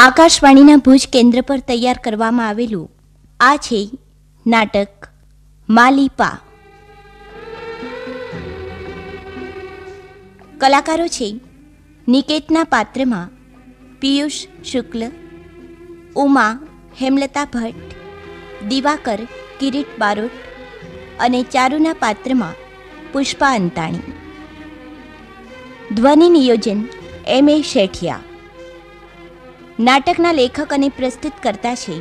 આકાશવાણીના ભુજ કેન્દ્ર પર તૈયાર કરવામાં આવેલું આ છે નાટક માલીપા કલાકારો છે નિકેતના પાત્રમાં પિયુષ શુક્લ ઉમા હેમલતા ભટ્ટ દિવાકર કિરીટ બારોટ અને ચારુના પાત્રમાં પુષ્પા અંતાણી ધ્વનિ નિયોજન એમ એ શેઠિયા નાટકના લેખક અને પ્રસ્તુતકર્તા છે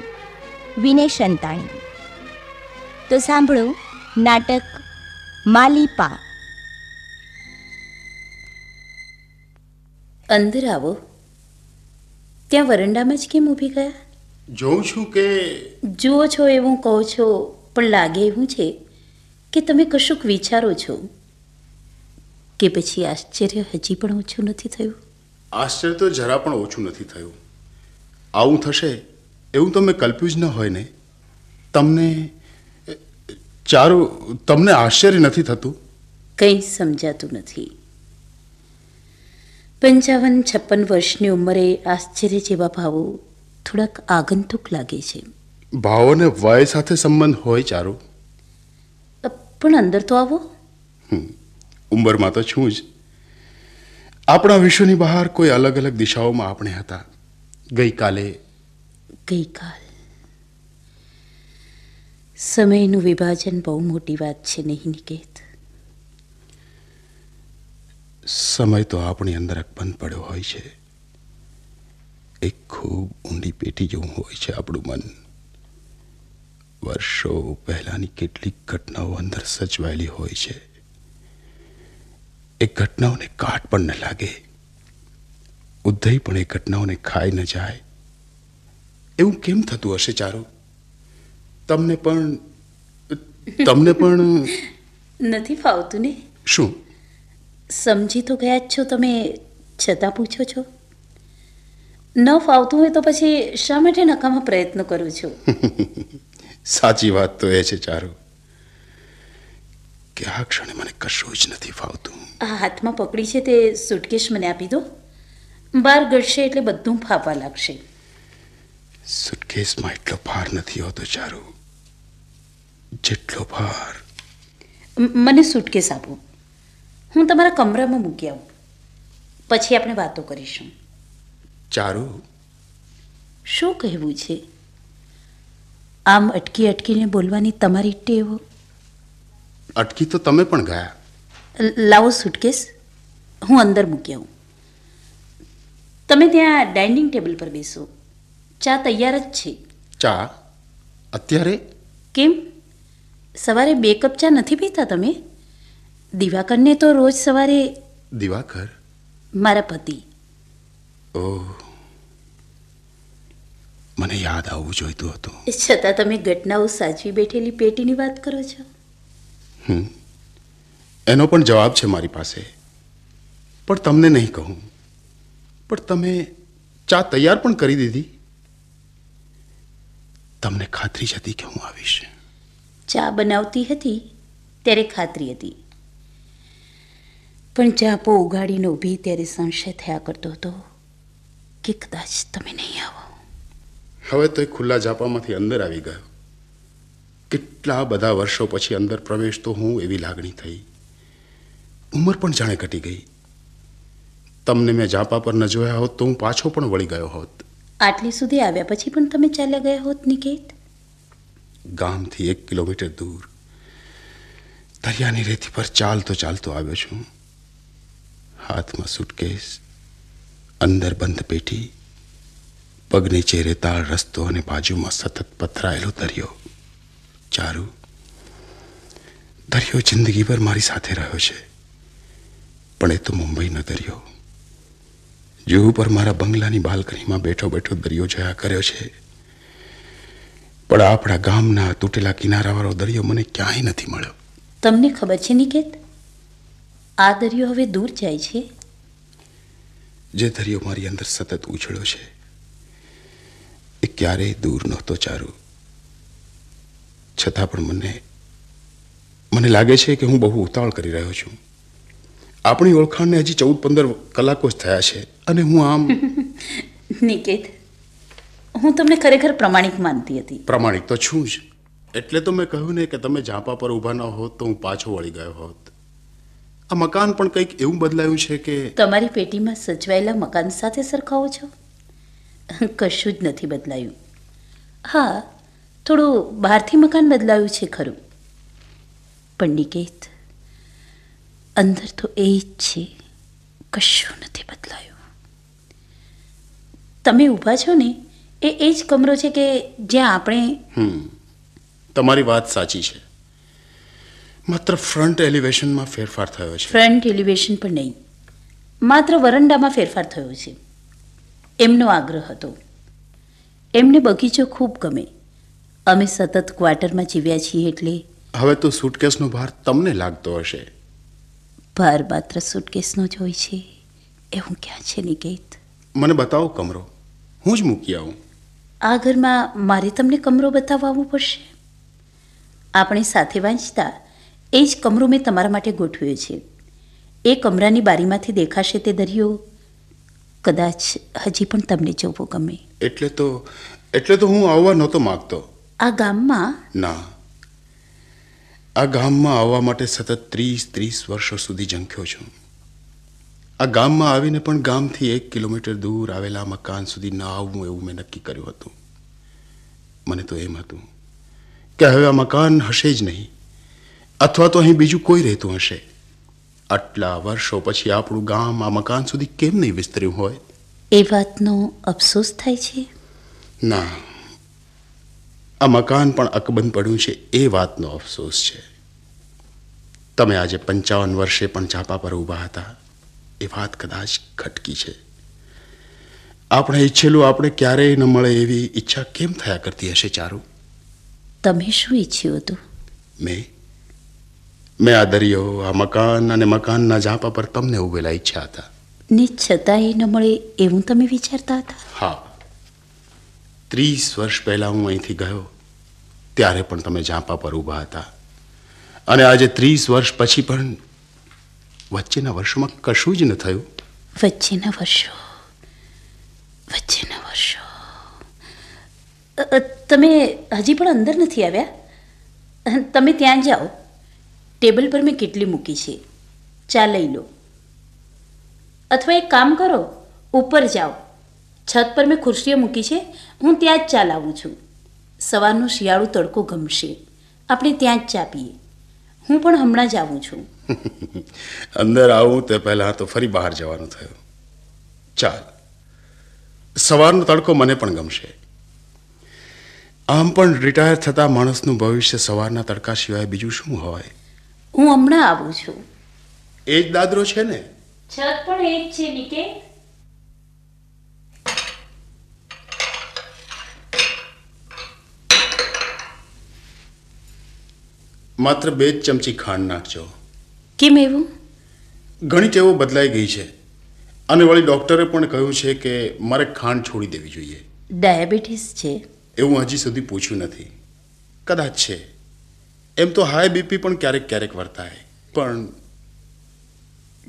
વિનય સંતાણી તો સાંભળો નાટક માલિપા અંદર આવો ત્યાં વરંડામાં જ કેમ ઊભી ગયા જોઉં છું કે જુઓ છો એવું કહો છો પણ લાગે એવું છે કે તમે કશુંક વિચારો છો કે પછી આશ્ચર્ય હજી પણ ઓછું નથી થયું આશ્ચર્ય તો જરા પણ ઓછું નથી થયું આવું થશે એવું તમે કલ્પ્યું જ ન હોય ને તમને ચારું તમને આશ્ચર્ય નથી થતું કંઈ સમજાતું નથી પંચાવન છપ્પન વર્ષની ઉંમરે આશ્ચર્ય જેવા ભાવો થોડાક આગંતુક લાગે છે ભાવોને વય સાથે સંબંધ હોય ચારો પણ અંદર તો આવો ઉંમરમાં તો છું જ આપણા વિશ્વની બહાર કોઈ અલગ અલગ દિશાઓમાં આપણે હતા ગઈકાલે ગઈકાલ સમયનું વિભાજન બહુ મોટી વાત છે નહીં નિકેત સમય તો આપણી અંદર અકબંધ પડ્યો હોય છે એક ખૂબ ઊંડી પેટી જેવું હોય છે આપણું મન વર્ષો પહેલાંની કેટલીક ઘટનાઓ અંદર સચવાયેલી હોય છે એ ઘટનાઓને કાટ પણ ન લાગે ઉદ્ધય પણ એ ઘટનાઓને ખાઈ ન જાય એવું કેમ થતું હશે ચારુ તમને પણ તમને પણ નથી ફાવતું ને શું સમજી તો ગયા જ છો તમે છતાં પૂછો છો ન ફાવતું હોય તો પછી શા માટે નકામા પ્રયત્ન કરું છું સાચી વાત તો એ છે ચારુ કે આ ક્ષણે મને કશું જ નથી ફાવતું આ હાથમાં પકડી છે તે સુટકેશ મને આપી દો બાર ગળશે એટલે બધું ફાંપા લાગશે સુટકેસમાં એટલો ભાર નથી હોતો ચારુ જેટલો ભાર મને સુટકેસ આપો હું તમારા કમરામાં મૂકી આવું પછી આપણે વાતો કરીશું ચારુ શું કહેવું છે આમ અટકી અટકીને બોલવાની તમારી ટેવ અટકી તો તમે પણ ગયા લાવો સુટકેસ હું અંદર મૂકી આવું તમે ત્યાં ડાઇનિંગ ટેબલ પર બેસો ચા તૈયાર જ છે ચા અત્યારે કેમ સવારે બે કપ ચા નથી પીતા તમે દિવાકરને તો રોજ સવારે દિવાકર મારા પતિ ઓહ મને યાદ આવવું જોઈતું હતું છતાં તમે ઘટનાઓ સાચવી બેઠેલી પેટીની વાત કરો છો એનો પણ જવાબ છે મારી પાસે પણ તમને નહીં કહું પણ તમે ચા તૈયાર પણ કરી દીધી તમને ખાતરી જ હતી કે હું આવીશ ચા બનાવતી હતી ત્યારે ખાતરી હતી પણ ચાપો ઉગાડીને ઊભી ત્યારે સંશય થયા કરતો હતો કે કદાચ તમે નહીં આવો હવે તો એ ખુલ્લા ઝાપામાંથી અંદર આવી ગયો કેટલા બધા વર્ષો પછી અંદર પ્રવેશ તો હું એવી લાગણી થઈ ઉંમર પણ જાણે ઘટી ગઈ તમને મેં ઝાપા પર ન જોયા હોત તો હું પાછો પણ વળી ગયો હોત આટલી સુધી આવ્યા પછી પણ તમે ચાલ્યા ગયા હોત નિકેત ગામથી એક કિલોમીટર દૂર દરિયાની રેતી પર ચાલતો ચાલતો આવ્યો છું હાથમાં સુટકેસ અંદર બંધ પેટી પગ નીચે તાળ રસ્તો અને બાજુમાં સતત પથરાયેલો દરિયો ચારું દરિયો જિંદગીભર મારી સાથે રહ્યો છે પણ એ તો મુંબઈનો દરિયો જીવ ઉપર મારા બંગલાની બાલ્કનીમાં બેઠો બેઠો દરિયો જયા કર્યો છે પણ આપણા ગામના તૂટેલા કિનારાવાળો દરિયો મને ક્યાંય નથી મળ્યો તમને ખબર છે નિકેત આ દરિયો હવે દૂર જાય છે જે દરિયો મારી અંદર સતત ઉછળ્યો છે એ ક્યારેય દૂર નહોતો ચારું છતાં પણ મને મને લાગે છે કે હું બહુ ઉતાવળ કરી રહ્યો છું આપણી ઓળખાણને હજી ચૌદ પંદર કલાકો જ થયા છે અને હું આમ નિકેત હું તમને ખરેખર પ્રમાણિક માનતી હતી પ્રમાણિક તો છું જ એટલે તો મેં કહ્યું ને કે તમે ઝાંપા પર ઊભા ન હોત તો હું પાછો વળી ગયો હોત આ મકાન પણ કંઈક એવું બદલાયું છે કે તમારી પેટીમાં સજવાયેલા મકાન સાથે સરખાવો છો કશું જ નથી બદલાયું હા થોડું બહારથી મકાન બદલાયું છે ખરું પણ નિકેત અંદર તો એ જ છે કશું નથી બદલાયું તમે ઊભા છો ને એ એ જ કમરો છે કે જ્યાં આપણે તમારી વાત સાચી છે માત્ર ફ્રન્ટ એલિવેશનમાં ફેરફાર થયો છે ફ્રન્ટ એલિવેશન પણ નહીં માત્ર વરંડામાં ફેરફાર થયો છે એમનો આગ્રહ હતો એમને બગીચો ખૂબ ગમે અમે સતત ક્વાર્ટરમાં જીવ્યા છીએ એટલે હવે તો સૂટકેસનો ભાર તમને લાગતો હશે ભાર માત્ર સૂટકેસનો જ હોય છે એવું ક્યાં છે નિકેત મને બતાવો કમરો હું જ મૂકી આવું આ ઘરમાં મારે તમને કમરો બતાવવો પડશે આપણે સાથે વાંચતા એ જ કમરો મેં તમારા માટે ગોઠવ્યો છે એ કમરાની બારીમાંથી દેખાશે તે દરિયો કદાચ હજી પણ તમને જોવો ગમે એટલે તો એટલે તો હું આવવા નહોતો માગતો આ ગામમાં ના આ ગામમાં આવવા માટે સતત ત્રીસ ત્રીસ વર્ષો સુધી ઝંખ્યો છું આ ગામમાં આવીને પણ ગામથી એક કિલોમીટર દૂર આવેલા મકાન સુધી ન આવવું એવું મેં નક્કી કર્યું હતું મને તો એમ હતું કે હવે આ મકાન હશે જ નહીં અથવા તો અહીં બીજું કોઈ રહેતું હશે આટલા વર્ષો પછી આપણું ગામ આ મકાન સુધી કેમ નહીં વિસ્તર્યું હોય એ વાતનો અફસોસ થાય છે ના આ મકાન પણ અકબંધ પડ્યું છે એ વાતનો અફસોસ છે તમે આજે પંચાવન વર્ષે પણ ઝાપા પર ઊભા હતા એ વાત કદાચ ખટકી છે આપણે ઈચ્છેલું આપણે ક્યારેય ન મળે એવી ઈચ્છા કેમ થયા કરતી હશે ચારુ તમે શું ઈચ્છ્યું હતું મેં મેં આ દરિયો આ મકાન અને મકાનના ઝાંપા પર તમને ઉભેલા ઈચ્છા હતા ને છતાં એ ન મળે એવું તમે વિચારતા હતા હા ત્રીસ વર્ષ પહેલાં હું અહીંથી ગયો ત્યારે પણ તમે ઝાંપા પર ઊભા હતા અને આજે ત્રીસ વર્ષ પછી પણ વચ્ચેના વર્ષોમાં કશું જ ન થયું વચ્ચેના વર્ષો વચ્ચેના વર્ષો તમે હજી પણ અંદર નથી આવ્યા તમે ત્યાં જાઓ ટેબલ પર મેં કેટલી મૂકી છે ચા લઈ લો અથવા એક કામ કરો ઉપર જાઓ છત પર મેં ખુરશીઓ મૂકી છે હું ત્યાં જ ચા લાવું છું સવારનો શિયાળો તડકો ગમશે આપણે ત્યાં જ ચા પીએ હું પણ હમણાં જ આવું છું અંદર આવું તે પહેલાં તો ફરી બહાર જવાનું થયું ચાલ સવારનો તડકો મને પણ ગમશે આમ પણ રિટાયર થતા માણસનું ભવિષ્ય સવારના તડકા સિવાય બીજું શું હોય હું હમણાં આવું છું એ જ દાદરો છે ને છત પણ એ જ છે નિકે માત્ર બે જ ચમચી ખાંડ નાખજો કેમ એવું ઘણી ટેવો બદલાઈ ગઈ છે અને વળી ડૉક્ટરે પણ કહ્યું છે કે મારે ખાંડ છોડી દેવી જોઈએ ડાયાબિટીસ છે એવું હજી સુધી પૂછ્યું નથી કદાચ છે એમ તો હાઈ બીપી પણ ક્યારેક ક્યારેક વર્તાય પણ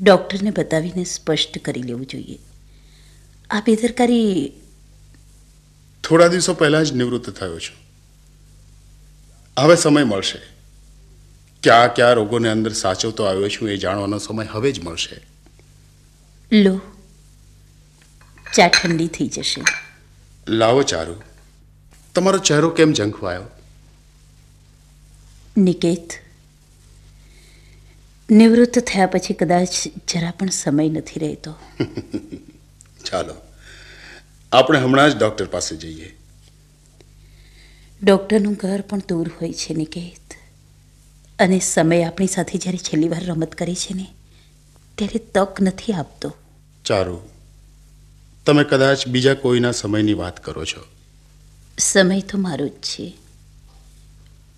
ડૉક્ટરને બતાવીને સ્પષ્ટ કરી લેવું જોઈએ આ બેદરકારી થોડા દિવસો પહેલાં જ નિવૃત્ત થયો છું હવે સમય મળશે કયા કયા રોગોને અંદર સાચવતો આવ્યો છું એ જાણવાનો સમય હવે જ મળશે લો ચા ઠંડી થઈ જશે લાવો ચારુ તમારો ચહેરો કેમ ઝંખવાયો નિકેત નિવૃત્ત થયા પછી કદાચ જરા પણ સમય નથી રહેતો ચાલો આપણે હમણાં જ ડૉક્ટર પાસે જઈએ ડૉક્ટરનું ઘર પણ દૂર હોય છે નિકેત અને સમય આપણી સાથે જ્યારે છેલ્લી વાર રમત કરી છે ને ત્યારે તક નથી આપતો ચારુ તમે કદાચ બીજા કોઈના સમયની વાત કરો છો સમય તો મારો જ છે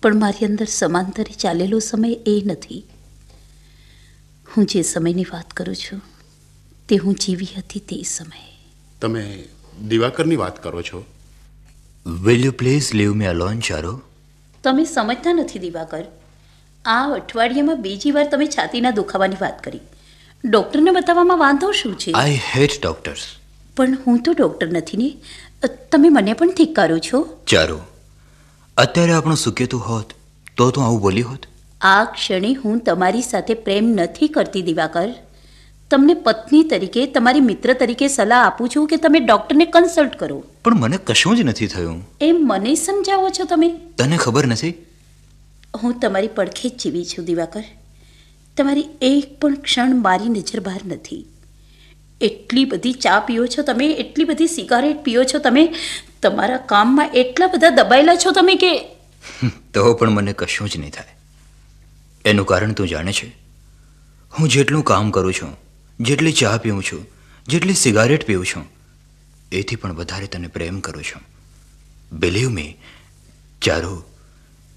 પણ મારી અંદર સમાંતરે ચાલેલો સમય એ નથી હું જે સમયની વાત કરું છું તે હું જીવી હતી તે સમયે તમે દિવાકરની વાત કરો છો will you please leave me alone ચારો તમે સમજતા નથી દિવાકર આ અઠવાડિયામાં બીજી વાર તમે છાતીના દુખાવાની વાત કરી ડૉક્ટરને બતાવવામાં વાંધો શું છે આઈ હેટ ડોક્ટર્સ પણ હું તો ડૉક્ટર નથી ને તમે મને પણ ધિક્કારો છો ચારો અત્યારે આપણું સુકેતું હોત તો તું આવું બોલી હોત આ ક્ષણે હું તમારી સાથે પ્રેમ નથી કરતી દિવાકર તમને પત્ની તરીકે તમારી મિત્ર તરીકે સલાહ આપું છું કે તમે ડૉક્ટરને કન્સલ્ટ કરો પણ મને કશું જ નથી થયું એમ મને સમજાવો છો તમે તને ખબર નથી હું તમારી પડખે જ જીવી છું દિવાકર તમારી એક પણ ક્ષણ મારી નજર બહાર નથી એટલી બધી ચા પીઓ છો તમે એટલી બધી સિગારેટ પીઓ છો તમે તમારા કામમાં એટલા બધા દબાયેલા છો તમે કે તો પણ મને કશું જ નહીં થાય એનું કારણ તું જાણે છે હું જેટલું કામ કરું છું જેટલી ચા પીઉં છું જેટલી સિગારેટ પીઉં છું એથી પણ વધારે તને પ્રેમ કરું છું believe me Charu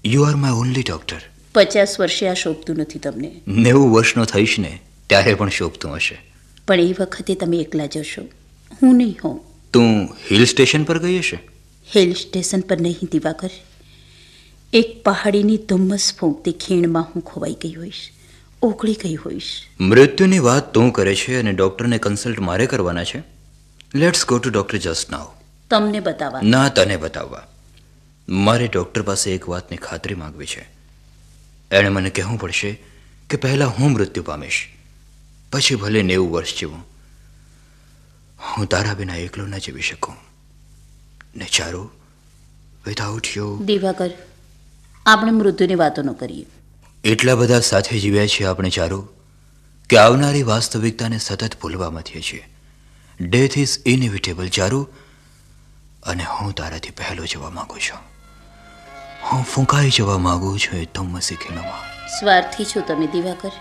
you are my only doctor પચાસ વર્ષે આ શોભતું નથી તમને નેવું વર્ષનો થઈશ ને ત્યારે પણ શોભતું હશે પણ એ વખતે તમે એકલા જશો હું નહીં હોઉં તું હિલ સ્ટેશન પર ગઈ હશે હિલ સ્ટેશન પર નહીં દિવાકર એક પહાડીની ધુમ્મસ ફૂંકતી ખીણમાં હું ખોવાઈ ગઈ હોઈશ ઓગળી ગઈ હોઈશ મૃત્યુની વાત તું કરે છે અને ડૉક્ટરને કન્સલ્ટ મારે કરવાના છે let's go to doctor just now તમને બતાવવા ના તને બતાવવા મારે ડૉક્ટર પાસે એક વાતની ખાતરી માગવી છે એણે મને કહેવું પડશે કે પહેલાં હું મૃત્યુ પામીશ પછી ભલે નેવું વર્ષ જીવું હું તારા વિના એકલો ન જીવી શકું ને ચારો વિધાઉટ યુ દિવાકર આપણે મૃત્યુની વાતો ન કરીએ એટલા બધા સાથે જીવ્યા છીએ આપણે ચારો કે આવનારી વાસ્તવિકતાને સતત ભૂલવા માંગીએ છીએ ડેથ ઇઝ ઇનિવિટેબલ ચારો અને હું તારાથી પહેલો જવા માગું છું હું ફૂંકાઈ જવા માંગુ છું એકદમ મસીખીનામાં સ્વાર્થી છો તમે દિવાકર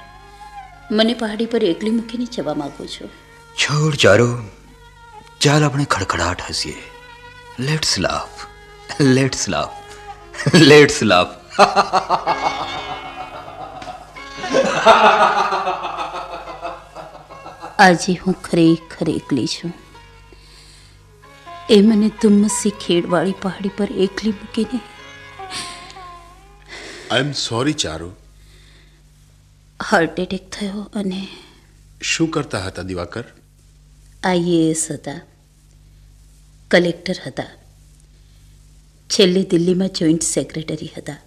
મને પહાડી પર એકલી મૂકીને જવા માંગો છો છોડ ચારો ચાલ આપણે ખડખડાટ હસીએ let's laugh let's laugh let's laugh આજે હું ખરેખર એકલી છું એ મને ધુમ્મસી ખેડવાળી પહાડી પર એકલી મૂકીને I am sorry Charu heart attack થયો અને શું કરતા હતા દિવાકર આઈએએસ હતા કલેક્ટર હતા છેલ્લે દિલ્હીમાં જોઈન્ટ સેક્રેટરી હતા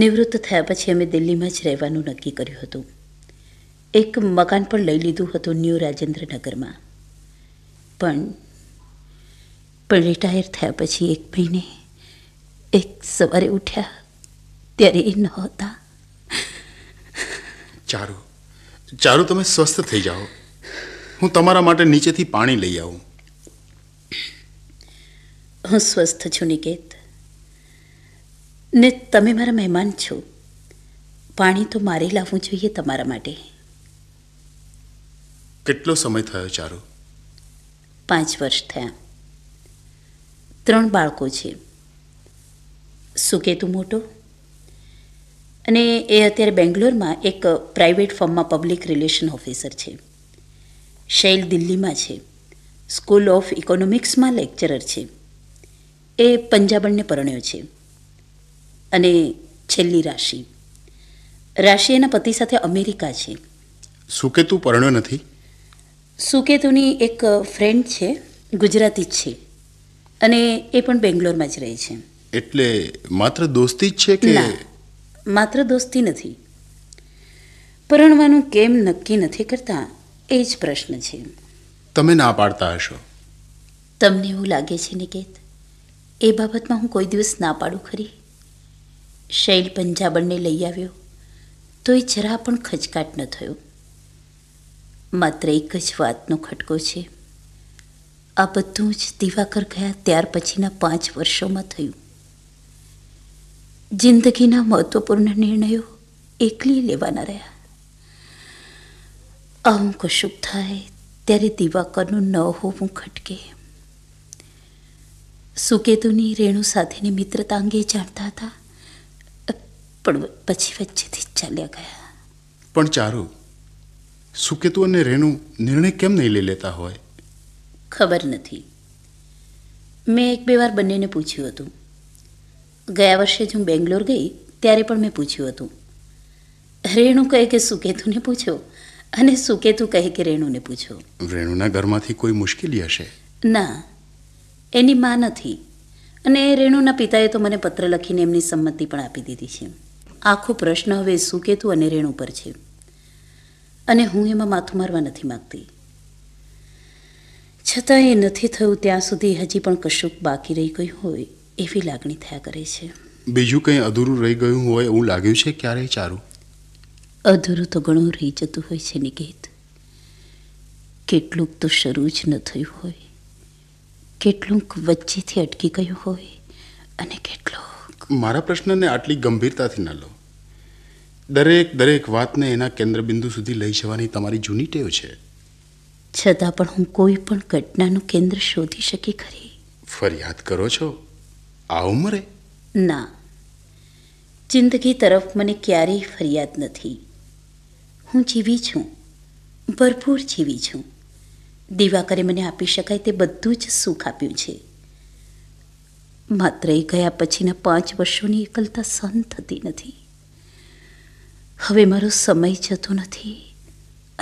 નિવૃત્ત થયા પછી અમે દિલ્હીમાં જ રહેવાનું નક્કી કર્યું હતું એક મકાન પણ લઈ લીધું હતું ન્યૂ રાજેન્દ્રનગરમાં પણ પણ રિટાયર થયા પછી એક મહિને એક સવારે ઉઠ્યા ત્યારે એ નહોતા ચારુ ચારુ તમે સ્વસ્થ થઈ જાઓ હું તમારા માટે નીચેથી પાણી લઈ આવું હું સ્વસ્થ છું નિકેત ને તમે મારા મહેમાન છો પાણી તો મારે લાવવું જોઈએ તમારા માટે કેટલો સમય થયો ચારો પાંચ વર્ષ થયા ત્રણ બાળકો છે સુકેતુ મોટો અને એ અત્યારે બેંગ્લોરમાં એક પ્રાઇવેટ ફર્મમાં પબ્લિક રિલેશન ઓફિસર છે શૈલ દિલ્હીમાં છે સ્કૂલ ઓફ ઇકોનોમિક્સમાં લેક્ચરર છે એ પંજાબણને પરણ્યો છે અને છેલ્લી રાશિ રાશિ એના પતિ સાથે અમેરિકા છે સુકેતુ પરણ્યો નથી સુકેતુની એક ફ્રેન્ડ છે ગુજરાતી જ છે અને એ પણ બેંગ્લોરમાં જ રહે છે એટલે માત્ર દોસ્તી જ છે કે માત્ર દોસ્તી નથી પરણવાનું કેમ નક્કી નથી કરતા એ જ પ્રશ્ન છે તમે ના પાડતા હશો તમને એવું લાગે છે નિકેત એ બાબતમાં હું કોઈ દિવસ ના પાડું ખરી શૈલ પંજાબણને લઈ આવ્યો તો એ જરા પણ ખચકાટ ન થયો માત્ર એક જ વાતનો ખટકો છે આ બધું જ દિવાકર ગયા ત્યાર પછીના પાંચ વર્ષોમાં થયું જિંદગીના મહત્વપૂર્ણ નિર્ણયો એકલી લેવાના રહ્યા અહંકો શુભ થાય ત્યારે દિવાકરનું ન હોવું ખટકે સુકેતુની રેણુ સાથેની મિત્રતા અંગે જાણતા હતા પણ પછી વચ્ચેથી ચાલ્યા ગયા પણ ચારુ સુકેતુ અને રેણુ નિર્ણય કેમ નહીં લઈ લેતા હોય ખબર નથી મેં એક બે વાર બંનેને પૂછ્યું હતું ગયા વર્ષે જ હું બેંગ્લોર ગઈ ત્યારે પણ મેં પૂછ્યું હતું રેણુ કહે કે સુકેતુને પૂછો અને સુકેતુ કહે કે રેણુને પૂછો રેણુના ઘરમાંથી કોઈ મુશ્કેલી હશે ના એની માં નથી અને રેણુના પિતાએ તો મને પત્ર લખીને એમની સંમતિ પણ આપી દીધી છે આખો પ્રશ્ન હવે સુકેતુ અને રેણુ પર છે અને હું એમાં માથું મારવા નથી માગતી છતાં એ નથી થયું ત્યાં સુધી હજી પણ કશુંક બાકી રહી ગયું હોય એવી લાગણી થયા કરે છે બીજું કંઈ અધૂરું રહી ગયું હોય એવું લાગ્યું છે ક્યારેય ચારું અધૂરું તો ઘણું રહી જતું હોય છે નિકેત કેટલુંક તો શરૂ જ ન થયું હોય કેટલુંક વચ્ચેથી અટકી ગયું હોય અને કેટલુંક મારા પ્રશ્નને આટલી ગંભીરતાથી ન લો દરેક દરેક વાતને એના કેન્દ્રબિંદુ સુધી લઈ જવાની તમારી જૂની ટેવ છે છતાં પણ હું કોઈ પણ ઘટનાનું કેન્દ્ર શોધી શકી ખરી ફરિયાદ કરો છો આ ઉંમરે ના જિંદગી તરફ મને ક્યારેય ફરિયાદ નથી હું જીવી છું ભરપૂર જીવી છું દિવાકરે મને આપી શકાય તે બધું જ સુખ આપ્યું છે માત્ર એ ગયા પછીના પાંચ વર્ષોની એકલતા સહન થતી નથી હવે મારો સમય જતો નથી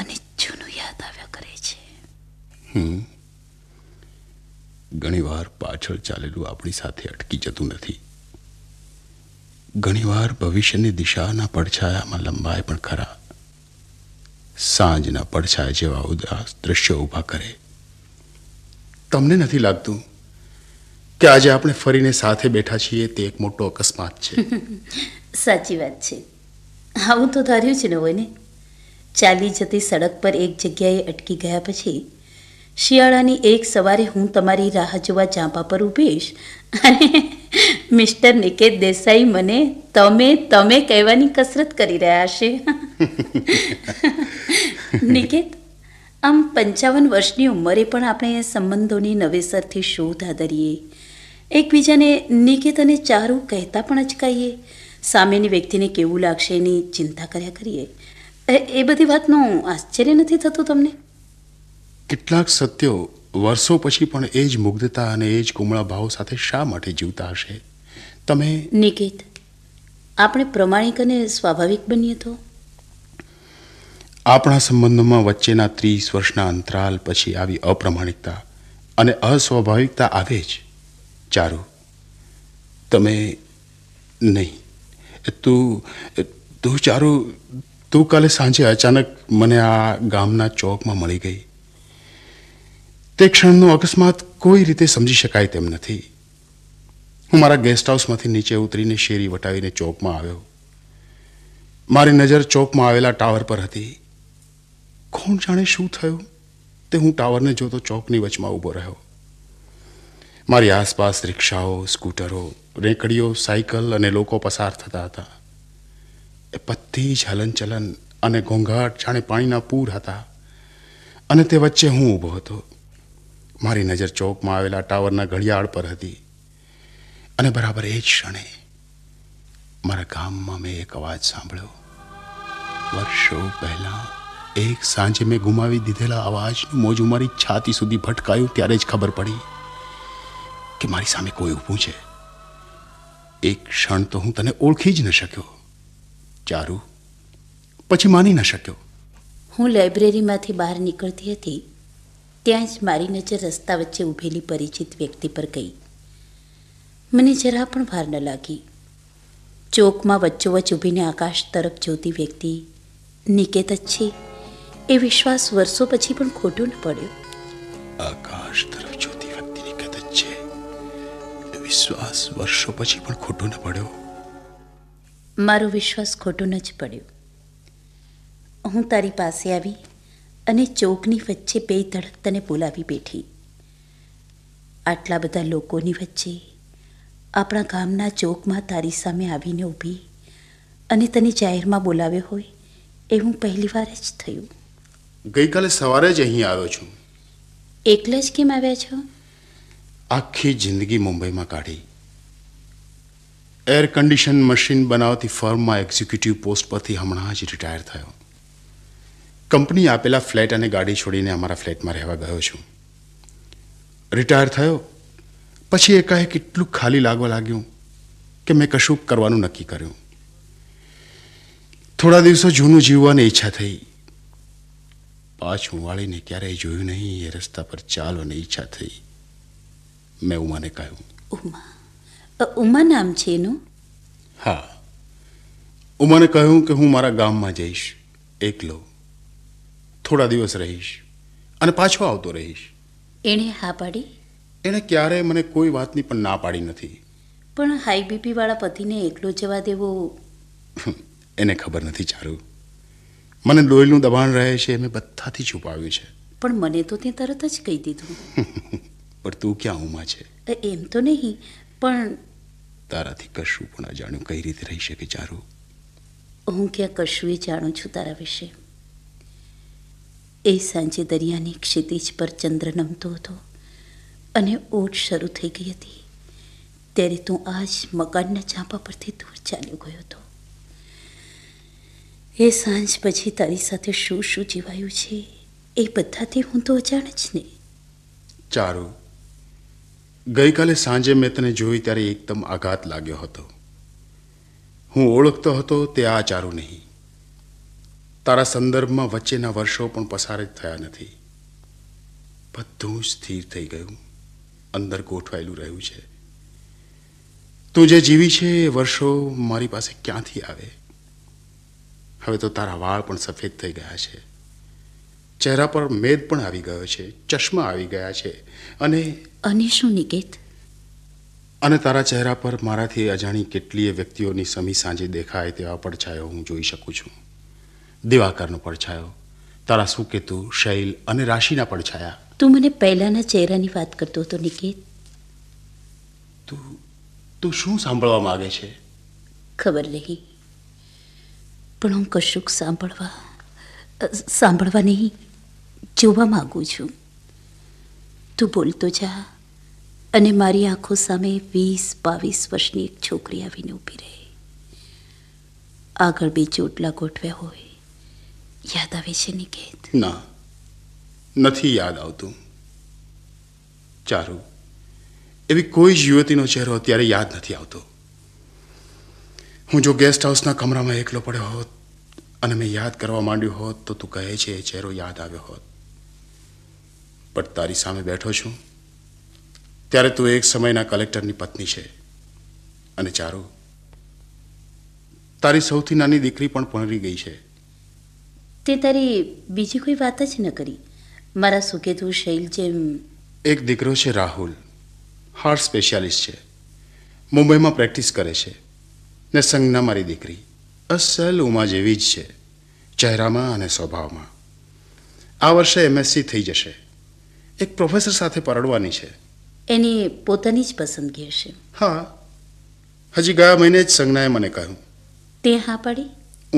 અને જૂનું યાદ આવ્યા કરે છે હમ ઘણીવાર પાછળ ચાલેલું આપણી સાથે અટકી જતું નથી ઘણીવાર ભવિષ્યની દિશાના પડછાયામાં લંબાય પણ ખરા સાંજના પડછાયા જેવા ઉદાસ દ્રશ્યો ઊભા કરે તમને નથી લાગતું કે આજે આપણે ફરીને સાથે બેઠા છીએ તે એક મોટો અકસ્માત છે સાચી વાત છે આવું તો ધાર્યું છે ને નવોને ચાલી જતી સડક પર એક જગ્યાએ અટકી ગયા પછી શિયાળાની એક સવારે હું તમારી રાહ જોવા જાંબા પર ઊભીશ અને મિસ્ટર નિકેત દેસાઈ મને તમે તમે કહેવાની કસરત કરી રહ્યા હશે નિકેત આમ પંચાવન વર્ષની ઉંમરે પણ આપણે સંબંધોની નવેસરથી શોધ આદરીએ એકબીજાને નિકેત અને ચારું કહેતા પણ અચકાઈએ સામેની વ્યક્તિને કેવું લાગશે એની ચિંતા કર્યા કરીએ એ બધી વાતનું આશ્ચર્ય નથી થતું તમને કેટલાક સત્યો વર્ષો પછી પણ એ જ મુગ્ધતા અને એ જ કુમળા ભાવ સાથે શા માટે જીવતા હશે તમે નિકિત આપણે પ્રમાણિક અને સ્વાભાવિક બનીએ તો આપણા સંબંધોમાં વચ્ચેના ત્રીસ વર્ષના અંતરાલ પછી આવી અપ્રમાણિકતા અને અસ્વાભાવિકતા આવે જ ચારુ તમે નહીં તું તું ચારું તું કાલે સાંજે અચાનક મને આ ગામના ચોકમાં મળી ગઈ તે ક્ષણનો અકસ્માત કોઈ રીતે સમજી શકાય તેમ નથી હું મારા ગેસ્ટ હાઉસમાંથી નીચે ઉતરીને શેરી વટાવીને ચોકમાં આવ્યો મારી નજર ચોકમાં આવેલા ટાવર પર હતી કોણ જાણે શું થયું તે હું ટાવરને જોતો ચોકની વચમાં ઊભો રહ્યો મારી આસપાસ રિક્ષાઓ સ્કૂટરો રેકડીઓ સાયકલ અને લોકો પસાર થતા હતા એ બધી જ હલનચલન અને ઘોંઘાટ જાણે પાણીના પૂર હતા અને તે વચ્ચે હું ઊભો હતો મારી નજર ચોકમાં આવેલા ટાવરના ઘડિયાળ પર હતી અને બરાબર એ જ ક્ષણે મારા ગામમાં મેં એક અવાજ સાંભળ્યો વર્ષો પહેલાં એક સાંજે મેં ગુમાવી દીધેલા અવાજનું મોજું મારી છાતી સુધી ભટકાયું ત્યારે જ ખબર પડી કે મારી સામે કોઈ ઊભું છે એક ક્ષણ તો હું તને ઓળખી જ ન શક્યો ચારુ પછી માની ન શક્યો હું લાઇબ્રેરીમાંથી બહાર નીકળતી હતી ત્યાં જ મારી નજર રસ્તા વચ્ચે ઊભેલી પરિચિત વ્યક્તિ પર ગઈ મને જરા પણ ભાર ન લાગી ચોકમાં વચ્ચોવચ ઊભીને આકાશ તરફ જોતી વ્યક્તિ નિકેત જ છે એ વિશ્વાસ વર્ષો પછી પણ ખોટો ન પડ્યો આકાશ તરફ જોતી વ્યક્તિ નિકેત જ છે એ વિશ્વાસ વર્ષો પછી પણ ખોટો ન પડ્યો મારો વિશ્વાસ ખોટો ન જ પડ્યો હું તારી પાસે આવી અને ચોકની વચ્ચે બે ધડક તને બોલાવી બેઠી આટલા બધા લોકોની વચ્ચે આપણા ગામના ચોકમાં તારી સામે આવીને ઊભી અને તને જાહેરમાં બોલાવ્યો હોય એવું પહેલીવાર જ થયું ગઈકાલે સવારે જ અહીં આવ્યો છું એકલા જ કેમ આવ્યા છો આખી જિંદગી મુંબઈમાં કાઢી એર કન્ડિશન મશીન બનાવતી ફર્મમાં એક્ઝિક્યુટિવ પોસ્ટ પરથી હમણાં જ રિટાયર થયો કંપની આપેલા ફ્લેટ અને ગાડી છોડીને અમારા ફ્લેટમાં રહેવા ગયો છું રિટાયર થયો પછી એકાએક કેટલું ખાલી લાગવા લાગ્યું કે મેં કશું કરવાનું નક્કી કર્યું થોડા દિવસો જૂનું જીવવાની ઈચ્છા થઈ પાછું વાળીને ક્યારેય જોયું નહીં એ રસ્તા પર ચાલવાની ઈચ્છા થઈ મેં ઉમાને કહ્યું ઉમા ઉમા નામ છે એનું હા ઉમાને કહ્યું કે હું મારા ગામમાં જઈશ એકલો થોડા દિવસ રહીશ અને પાછો આવતો રહીશ એણે હા પાડી એણે ક્યારેય મને કોઈ વાતની પણ ના પાડી નથી પણ હાઈ બીપીવાળા પતિને એકલો જવા દેવો એને ખબર નથી ચારુ મને લોહીનું દબાણ રહે છે મેં બધાથી છુપાવ્યું છે પણ મને તો તે તરત જ કહી દીધું પણ તું ક્યાં ઉમા છે એમ તો નહીં પણ તારાથી કશું પણ અજાણ્યું કઈ રીતે રહી શકે ચારુ હું ક્યાં કશું જાણું છું તારા વિશે એ સાંજે દરિયાની ક્ષિતિજ પર ચંદ્ર નમતો હતો અને ઓટ શરૂ થઈ ગઈ હતી ત્યારે તું આજ મકાનના ચાંપા પરથી દૂર ચાલ્યો ગયો હતો એ સાંજ પછી તારી સાથે શું શું જીવાયું છે એ બધાથી હું તો અજાણ જ ને ચારુ ગઈકાલે સાંજે મેં તને જોઈ ત્યારે એકદમ આઘાત લાગ્યો હતો હું ઓળખતો હતો તે આ ચારુ નહીં તારા સંદર્ભમાં વચ્ચેના વર્ષો પણ પસાર જ થયા નથી બધું સ્થિર થઈ ગયું અંદર ગોઠવાયેલું રહ્યું છે તું જે જીવી છે એ વર્ષો મારી પાસે ક્યાંથી આવે હવે તો તારા વાળ પણ સફેદ થઈ ગયા છે ચહેરા પર મેદ પણ આવી ગયો છે ચશ્મા આવી ગયા છે અને અને શું નિકેત અને તારા ચહેરા પર મારાથી અજાણી કેટલીય વ્યક્તિઓની સમી સાંજે દેખાય તેવા પડછાયો હું જોઈ શકું છું દિવાકરનો પડછાયો તારા સુકેતુ શૈલ અને રાશિના પડછાયા તું મને પહેલાના ચહેરાની વાત કરતો હતો નિકેત તું તું શું સાંભળવા માગે છે ખબર નહીં પણ હું કશુંક સાંભળવા સાંભળવા નહીં જોવા માગું છું તું બોલતો જા અને મારી આંખો સામે વીસ બાવીસ વર્ષની એક છોકરી આવીને ઊભી રહે આગળ બે ચોટલા ગોઠવ્યા હોય યાદ આવે છે નિકેત ના નથી યાદ આવતું ચારુ એવી કોઈ જ યુવતીનો ચહેરો અત્યારે યાદ નથી આવતો હું જો ગેસ્ટ હાઉસના કમરામાં એકલો પડ્યો હોત અને મેં યાદ કરવા માંડ્યો હોત તો તું કહે છે એ ચહેરો યાદ આવ્યો હોત પણ તારી સામે બેઠો છું ત્યારે તું એક સમયના કલેક્ટરની પત્ની છે અને ચારુ તારી સૌથી નાની દીકરી પણ પરણી ગઈ છે તે તારી બીજી કોઈ વાત જ ન કરી મારા સુકેતુ શૈલ જેમ એક દીકરો છે રાહુલ હાર્ટ સ્પેશિયાલિસ્ટ છે મુંબઈમાં પ્રેક્ટિસ કરે છે ને સંજ્ઞા મારી દીકરી અસલ ઉમા જેવી જ છે ચહેરામાં અને સ્વભાવમાં આ વર્ષે એમએસસી થઈ જશે એક પ્રોફેસર સાથે પરડવાની છે એની પોતાની જ પસંદગી હશે હા હજી ગયા મહિને જ સંજ્ઞાએ મને કહ્યું તે હા પાડી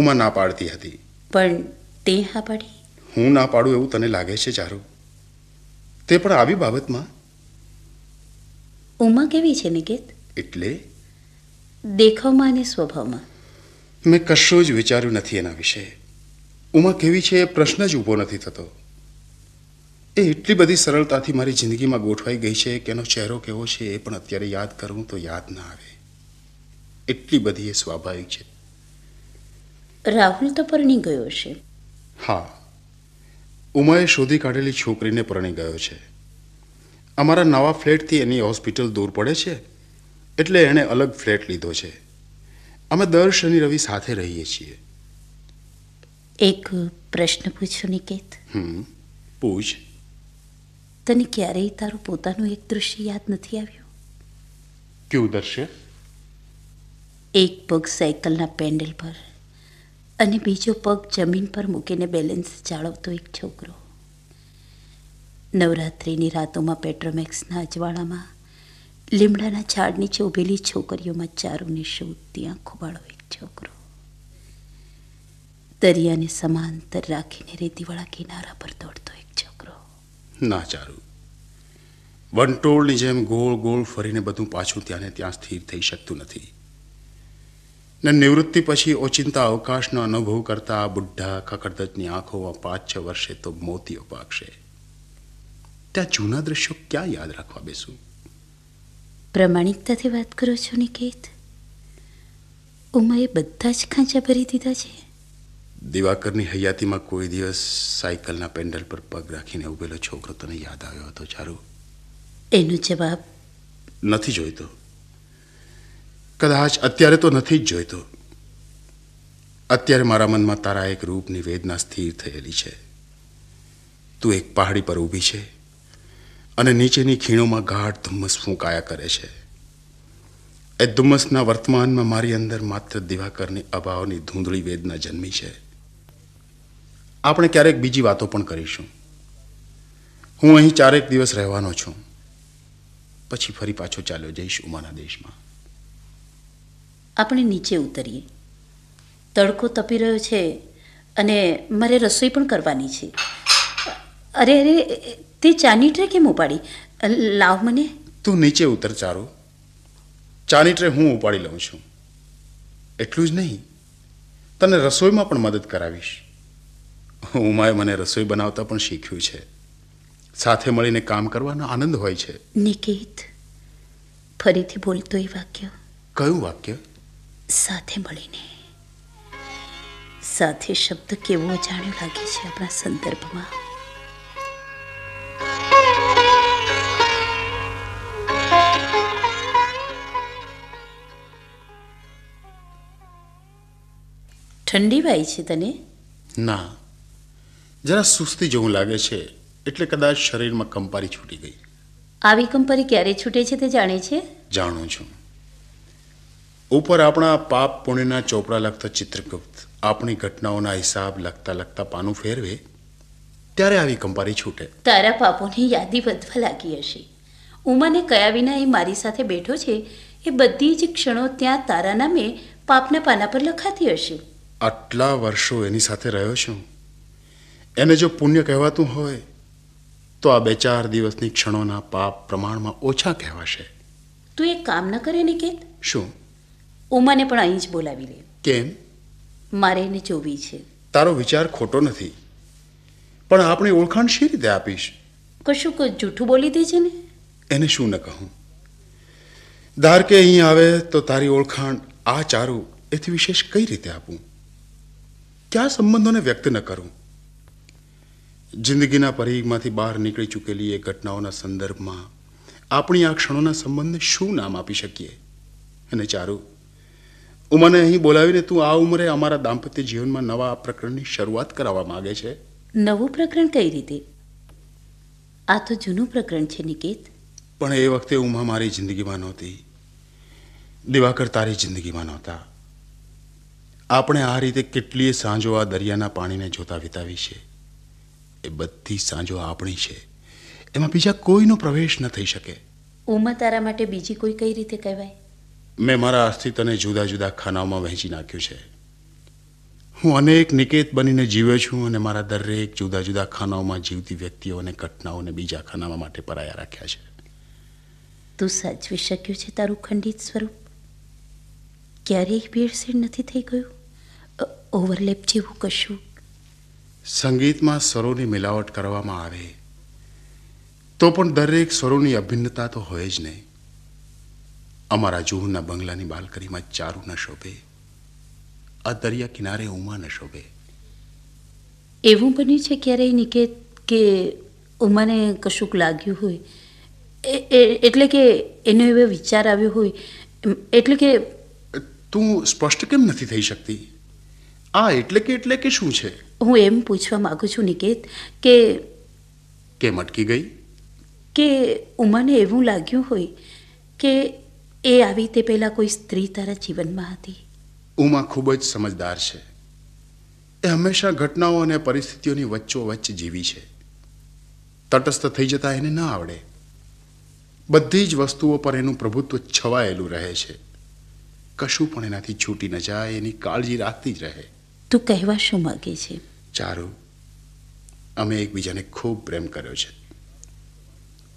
ઉમા ના પાડતી હતી પણ તે હા પાડી હું ના પાડું એવું તને લાગે છે ચારુ તે પણ આવી બાબતમાં ઉમા કેવી છે નિકેત એટલે દેખાવમાં અને સ્વભાવમાં મેં કશું જ વિચાર્યું નથી એના વિશે ઉમા કેવી છે એ પ્રશ્ન જ ઊભો નથી થતો એ એટલી બધી સરળતાથી મારી જિંદગીમાં ગોઠવાઈ ગઈ છે કે એનો ચહેરો કેવો છે એ પણ અત્યારે યાદ કરું તો યાદ ના આવે એટલી બધી એ સ્વાભાવિક છે રાહુલ તો પરણી ગયો છે હા ઉમાએ શોધી કાઢેલી છોકરીને પરણી ગયો છે અમારા નવા ફ્લેટથી એની હોસ્પિટલ દૂર પડે છે એટલે એણે અલગ ફ્લેટ લીધો છે અમે દર શનિ રવિ સાથે રહીએ છીએ એક પ્રશ્ન પૂછું નિકેત હમ પૂછ તને ક્યારેય તારું પોતાનું એક દૃશ્ય યાદ નથી આવ્યું કયું દૃશ્ય એક પગ સાયકલના પેન્ડલ પર અને બીજો પગ જમીન પર મૂકીને બેલેન્સ જાળવતો એક છોકરો નવરાત્રિની રાતોમાં પેટ્રોમેક્સના અજવાળામાં લીમડાના ઝાડ નીચે ઊભેલી છોકરીઓમાં ચારુની ત્યાં આંખોવાળો એક છોકરો દરિયાને સમાંતર રાખીને રેતીવાળા કિનારા પર દોડતો એક છોકરો ના ચારુ વંટોળની જેમ ગોળ ગોળ ફરીને બધું પાછું ત્યાં ને ત્યાં સ્થિર થઈ શકતું નથી ને નિવૃત્તિ પછી ઓચિંતા અવકાશનો અનુભવ કરતા આ બુઢા કકડદજની આંખોમાં પાંચ છ વર્ષે તો મોતીઓ પાકશે ત્યાં જૂના દ્રશ્યો ક્યાં યાદ રાખવા બેસું પ્રમાણિકતાથી વાત કરો છો નિકેત ઉમાએ બધા જ ખાંચા ભરી દીધા છે દિવાકરની હયાતીમાં કોઈ દિવસ સાયકલના પેન્ડલ પર પગ રાખીને ઉભેલો છોકરો તને યાદ આવ્યો હતો ચારુ એનો જવાબ નથી જોઈતો કદાચ અત્યારે તો નથી જ જોઈતો અત્યારે મારા મનમાં તારા એક રૂપની વેદના સ્થિર થયેલી છે તું એક પહાડી પર ઊભી છે અને નીચેની ખીણોમાં ગાઢ ધુમ્મસ ફૂંકાયા કરે છે એ ધુમ્મસના વર્તમાનમાં મારી અંદર માત્ર દિવાકરની અભાવની ધૂંધળી વેદના જન્મી છે આપણે ક્યારેક બીજી વાતો પણ કરીશું હું અહીં ચારેક દિવસ રહેવાનો છું પછી ફરી પાછો ચાલ્યો જઈશ ઉમાના દેશમાં આપણે નીચે ઉતરીએ તડકો તપી રહ્યો છે અને મારે રસોઈ પણ કરવાની છે અરે અરે તે ચાની ટ્રે કેમ ઉપાડી લાવ મને તું નીચે ઉતર ચારું ચાની ટ્રે હું ઉપાડી લઉં છું એટલું જ નહીં તને રસોઈમાં પણ મદદ કરાવીશ ઉમાએ મને રસોઈ બનાવતા પણ શીખ્યું છે સાથે મળીને કામ કરવાનો આનંદ હોય છે નિકેત ફરીથી બોલતો એ વાક્ય કયું વાક્ય સાથે મળીને સાથે શબ્દ કેવો અજાણ્યો લાગે છે આપણા સંદર્ભમાં ઠંડી વાય છે તને ના જરા સુસ્તી જેવું લાગે છે એટલે કદાચ શરીરમાં કંપારી છૂટી ગઈ આવી કંપારી ક્યારે છૂટે છે તે જાણે છે જાણું છું ઉપર આપણા પાપ પુણ્યના ચોપડા લખતા ચિત્રગુપ્ત આપણી ઘટનાઓના હિસાબ લખતા લખતા પાનું ફેરવે ત્યારે આવી કંપારી છૂટે તારા પાપોની યાદી વધવા લાગી હશે ઉમાને કયા વિના એ મારી સાથે બેઠો છે એ બધી જ ક્ષણો ત્યાં તારા નામે પાપના પાના પર લખાતી હશે આટલા વર્ષો એની સાથે રહ્યો છું એને જો પુણ્ય કહેવાતું હોય તો આ બે ચાર દિવસની ક્ષણોના પાપ પ્રમાણમાં ઓછા કહેવાશે તું એક કામ ન કરે નિકેત શું ઉમાને પણ અહીં જ બોલાવી લે કેમ મારે એને જોવી છે તારો વિચાર ખોટો નથી પણ આપણે ઓળખાણ શી રીતે આપીશ કશું કોઈ જૂઠું બોલી દે ને એને શું ન કહું ધાર કે અહીં આવે તો તારી ઓળખાણ આ ચારું એથી વિશેષ કઈ રીતે આપું ક્યાં સંબંધોને વ્યક્ત ન કરું જિંદગીના પરિઘમાંથી બહાર નીકળી ચૂકેલી એ ઘટનાઓના સંદર્ભમાં આપણી આ ક્ષણોના સંબંધને શું નામ આપી શકીએ અને ચારું હું અહીં બોલાવીને તું આ ઉંમરે અમારા દાંપત્ય જીવનમાં નવા પ્રકરણની શરૂઆત કરાવવા માગે છે નવું પ્રકરણ કઈ રીતે આ તો જૂનું પ્રકરણ છે નિકેત પણ એ વખતે ઉમા મારી જિંદગીમાં નહોતી દિવાકર તારી જિંદગીમાં નહોતા આપણે આ રીતે કેટલીય સાંજો આ દરિયાના પાણીને જોતા વિતાવી છે એ બધી સાંજો આપણી છે એમાં બીજા કોઈનો પ્રવેશ ન થઈ શકે ઉમા તારા માટે બીજી કોઈ કઈ રીતે કહેવાય મેં મારા અસ્તિત્વને જુદા જુદા ખાનાઓમાં વહેંચી નાખ્યું છે હું અનેક નિકેત બનીને જીવ્યો છું અને મારા દરેક જુદા જુદા ખાનાઓમાં જીવતી વ્યક્તિઓ અને ઘટનાઓને બીજા ખાનામાં માટે પરાયા રાખ્યા છે તું સાચવી શક્યું છે તારું ખંડિત સ્વરૂપ ક્યારેય ભેળસેળ નથી થઈ ગયું ઓવરલેપ જેવું કશું સંગીતમાં સ્વરોની મિલાવટ કરવામાં આવે તો પણ દરેક સ્વરોની અભિન્નતા તો હોય જ નહીં અમારા જૂહના બંગલાની બાલકનીમાં ચારું ન શોભે આ દરિયા કિનારે ઉમા ન શોભે એવું બન્યું છે ક્યારેય નિકેત કે ઉમાને કશુંક લાગ્યું હોય એટલે કે એનો એવો વિચાર આવ્યો હોય એટલે કે તું સ્પષ્ટ કેમ નથી થઈ શકતી આ એટલે કે એટલે કે શું છે હું એમ પૂછવા માંગુ છું નિકેત કે કેમ અટકી ગઈ કે ઉમાને એવું લાગ્યું હોય કે એ આવી તે પહેલાં કોઈ સ્ત્રી તારા જીવનમાં હતી ઉમા ખૂબ જ સમજદાર છે એ હંમેશા ઘટનાઓ અને પરિસ્થિતિઓની વચ્ચોવચ્ચ જીવી છે તટસ્થ થઈ જતા એને ન આવડે બધી જ વસ્તુઓ પર એનું પ્રભુત્વ છવાયેલું રહે છે કશું પણ એનાથી છૂટી ન જાય એની કાળજી રાખતી જ રહે તું કહેવા શું માગે છે ચારુ અમે એકબીજાને ખૂબ પ્રેમ કર્યો છે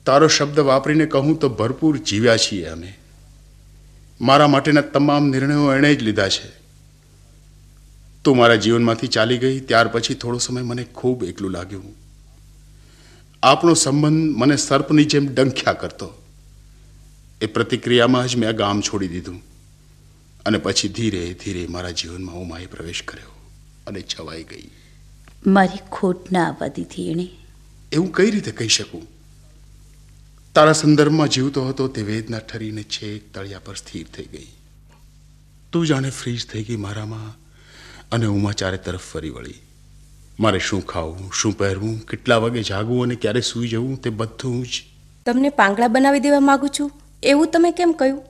તારો શબ્દ વાપરીને કહું તો ભરપૂર જીવ્યા છીએ અમે મારા માટેના તમામ નિર્ણયો એણે જ લીધા છે તું મારા જીવનમાંથી ચાલી ગઈ ત્યાર પછી થોડો સમય મને ખૂબ એકલું લાગ્યું આપણો સંબંધ મને સર્પની જેમ ડંખ્યા કરતો એ પ્રતિક્રિયામાં જ મેં આ ગામ છોડી દીધું અને પછી ધીરે ધીરે મારા જીવનમાં હું ઉમાએ પ્રવેશ કર્યો અને છવાઈ ગઈ મારી ખોટ ના આવવા દીધી એણે એવું કઈ રીતે કહી શકું તારા સંદર્ભમાં જીવતો હતો તે વેદના ઠરીને છેક તળિયા પર સ્થિર થઈ ગઈ તું જાણે ફ્રીજ થઈ ગઈ મારામાં અને ઉમા ચારે તરફ ફરી વળી મારે શું ખાવું શું પહેરવું કેટલા વાગે જાગવું અને ક્યારે સૂઈ જવું તે બધું જ તમને પાંગડા બનાવી દેવા માગું છું એવું તમે કેમ કહ્યું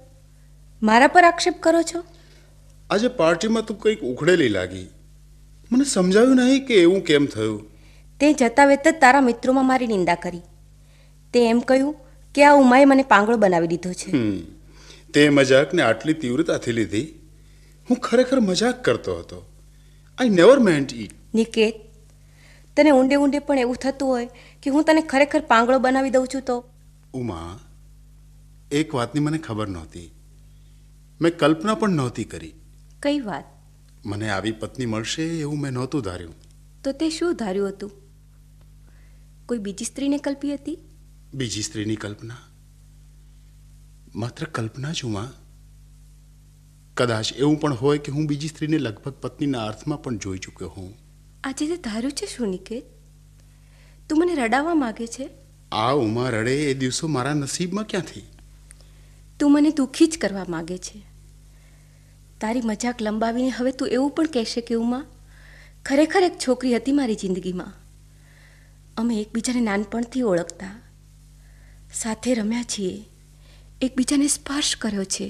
મારા પર આક્ષેપ કરો છો આજે પાર્ટીમાં તું કંઈક ઉખડેલી લાગી મને સમજાયું નહીં કે એવું કેમ થયું તે જતા વેત તારા મિત્રોમાં મારી નિંદા કરી તે એમ કહ્યું કે આ ઉમાએ મને પાંગળો બનાવી દીધો છે તે મજાકને આટલી તીવ્રતાથી લીધી હું ખરેખર મજાક કરતો હતો આઈ નેવર મેન્ટ ઈટ નિકેત તને ઊંડે ઊંડે પણ એવું થતું હોય કે હું તને ખરેખર પાંગળો બનાવી દઉં છું તો ઉમા એક વાતની મને ખબર નહોતી મેં કલ્પના પણ નહોતી કરી કઈ વાત મને આવી પત્ની મળશે એવું મેં નહોતું ધાર્યું તો તે શું ધાર્યું હતું કોઈ બીજી સ્ત્રીને કલ્પી હતી બીજી સ્ત્રીની કલ્પના માત્ર કલ્પના જ ઉમા કદાચ એવું પણ હોય કે હું બીજી સ્ત્રીને લગભગ પત્નીના અર્થમાં પણ જોઈ ચૂક્યો હું આજે તે તારું છે શું નિકેત તું મને રડાવવા માગે છે આ ઉમા રડે એ દિવસો મારા નસીબમાં ક્યાંથી તું મને દુઃખી જ કરવા માગે છે તારી મજાક લંબાવીને હવે તું એવું પણ કહેશે કે ઉમા ખરેખર એક છોકરી હતી મારી જિંદગીમાં અમે એકબીજાને નાનપણથી ઓળખતા સાથે રમ્યા છીએ એકબીજાને સ્પર્શ કર્યો છે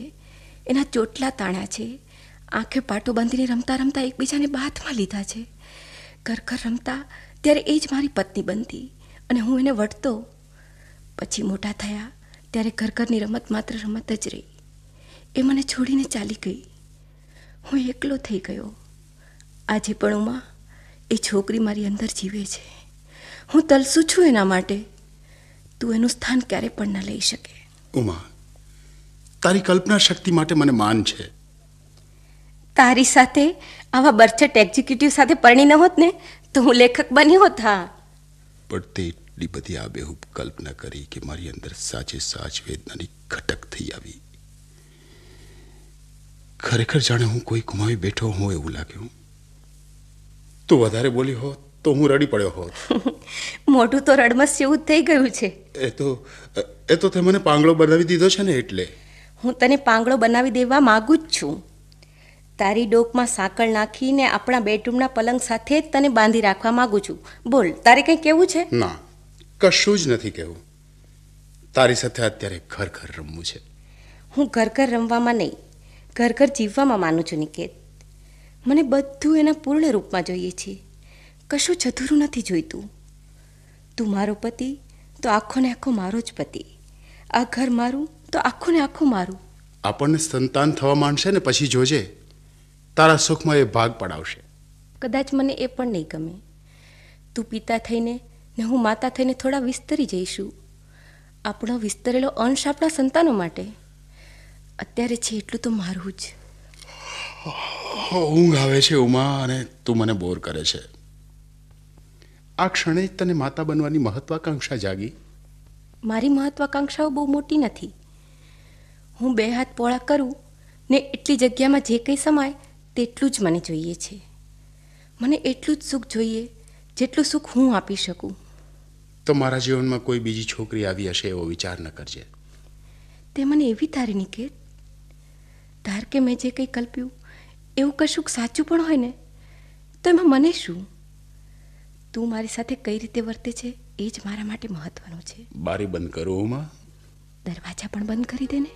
એના ચોટલા તાણ્યા છે આંખે પાટો બાંધીને રમતા રમતા એકબીજાને બાથમાં લીધા છે ઘર રમતા ત્યારે એ જ મારી પત્ની બનતી અને હું એને વળતો પછી મોટા થયા ત્યારે ઘરની રમત માત્ર રમત જ રહી એ મને છોડીને ચાલી ગઈ હું એકલો થઈ ગયો આજે પણ ઉમા એ છોકરી મારી અંદર જીવે છે હું તલસું છું એના માટે તું એનું સ્થાન ક્યારે પણ ન લઈ શકે ઉમા તારી કલ્પના શક્તિ માટે મને માન છે તારી સાથે આવા બરછટ એક્ઝિક્યુટિવ સાથે પરણી ન હોત ને તો હું લેખક બની હોત હા પણ તે એટલી બધી આબેહૂબ કલ્પના કરી કે મારી અંદર સાચે સાચ વેદનાની ઘટક થઈ આવી ખરેખર જાણે હું કોઈ ગુમાવી બેઠો હોઉં એવું લાગ્યું તું વધારે બોલી હોત તો હું રડી પડ્યો હોત મોઢું તો રડમસ જેવું થઈ ગયું છે એ તો એ તો તે મને પાંગળો બનાવી દીધો છે ને એટલે હું તને પાંગળો બનાવી દેવા માગું જ છું તારી ડોકમાં સાંકળ નાખીને આપણા બેડરૂમના પલંગ સાથે તને બાંધી રાખવા માગું છું બોલ તારે કંઈ કેવું છે ના કશું જ નથી કહેવું તારી સાથે અત્યારે ઘર ઘર રમવું છે હું ઘર ઘર રમવામાં નહીં ઘર ઘર જીવવામાં માનું છું નિકેત મને બધું એના પૂર્ણ રૂપમાં જોઈએ છીએ કશું જધુરું નથી જોઈતું તું મારો પતિ તો આખો ને આખો મારો જ પતિ આ ઘર મારું તો આખું ને આખું મારું આપણને સંતાન થવા માંડશે ને પછી જોજે તારા સુખમાં એ ભાગ પડાવશે કદાચ મને એ પણ નહીં ગમે તું પિતા થઈને ને હું માતા થઈને થોડા વિસ્તરી જઈશું આપણો વિસ્તરેલો અંશ આપણા સંતાનો માટે અત્યારે છે એટલું તો મારું જ ઊંઘ આવે છે ઉમા અને તું મને બોર કરે છે આ ક્ષણે જ તને માતા બનવાની મહત્વાકાંક્ષા જાગી મારી મહત્વાકાંક્ષાઓ બહુ મોટી નથી હું બે હાથ પોળા કરું ને એટલી જગ્યામાં જે કંઈ સમાય તેટલું જ મને જોઈએ છે મને એટલું જ સુખ જોઈએ જેટલું સુખ હું આપી શકું તો મારા જીવનમાં કોઈ બીજી છોકરી આવી હશે એવો વિચાર ન કરજે તે મને એવી તારી નિકેત ધાર કે મેં જે કંઈ કલ્પ્યું એવું કશુંક સાચું પણ હોય ને તો એમાં મને શું તું મારી સાથે કઈ રીતે વર્તે છે એ જ મારા માટે મહત્વનું છે બારી બંધ કરો ઉમા દરવાજા પણ બંધ કરી દેને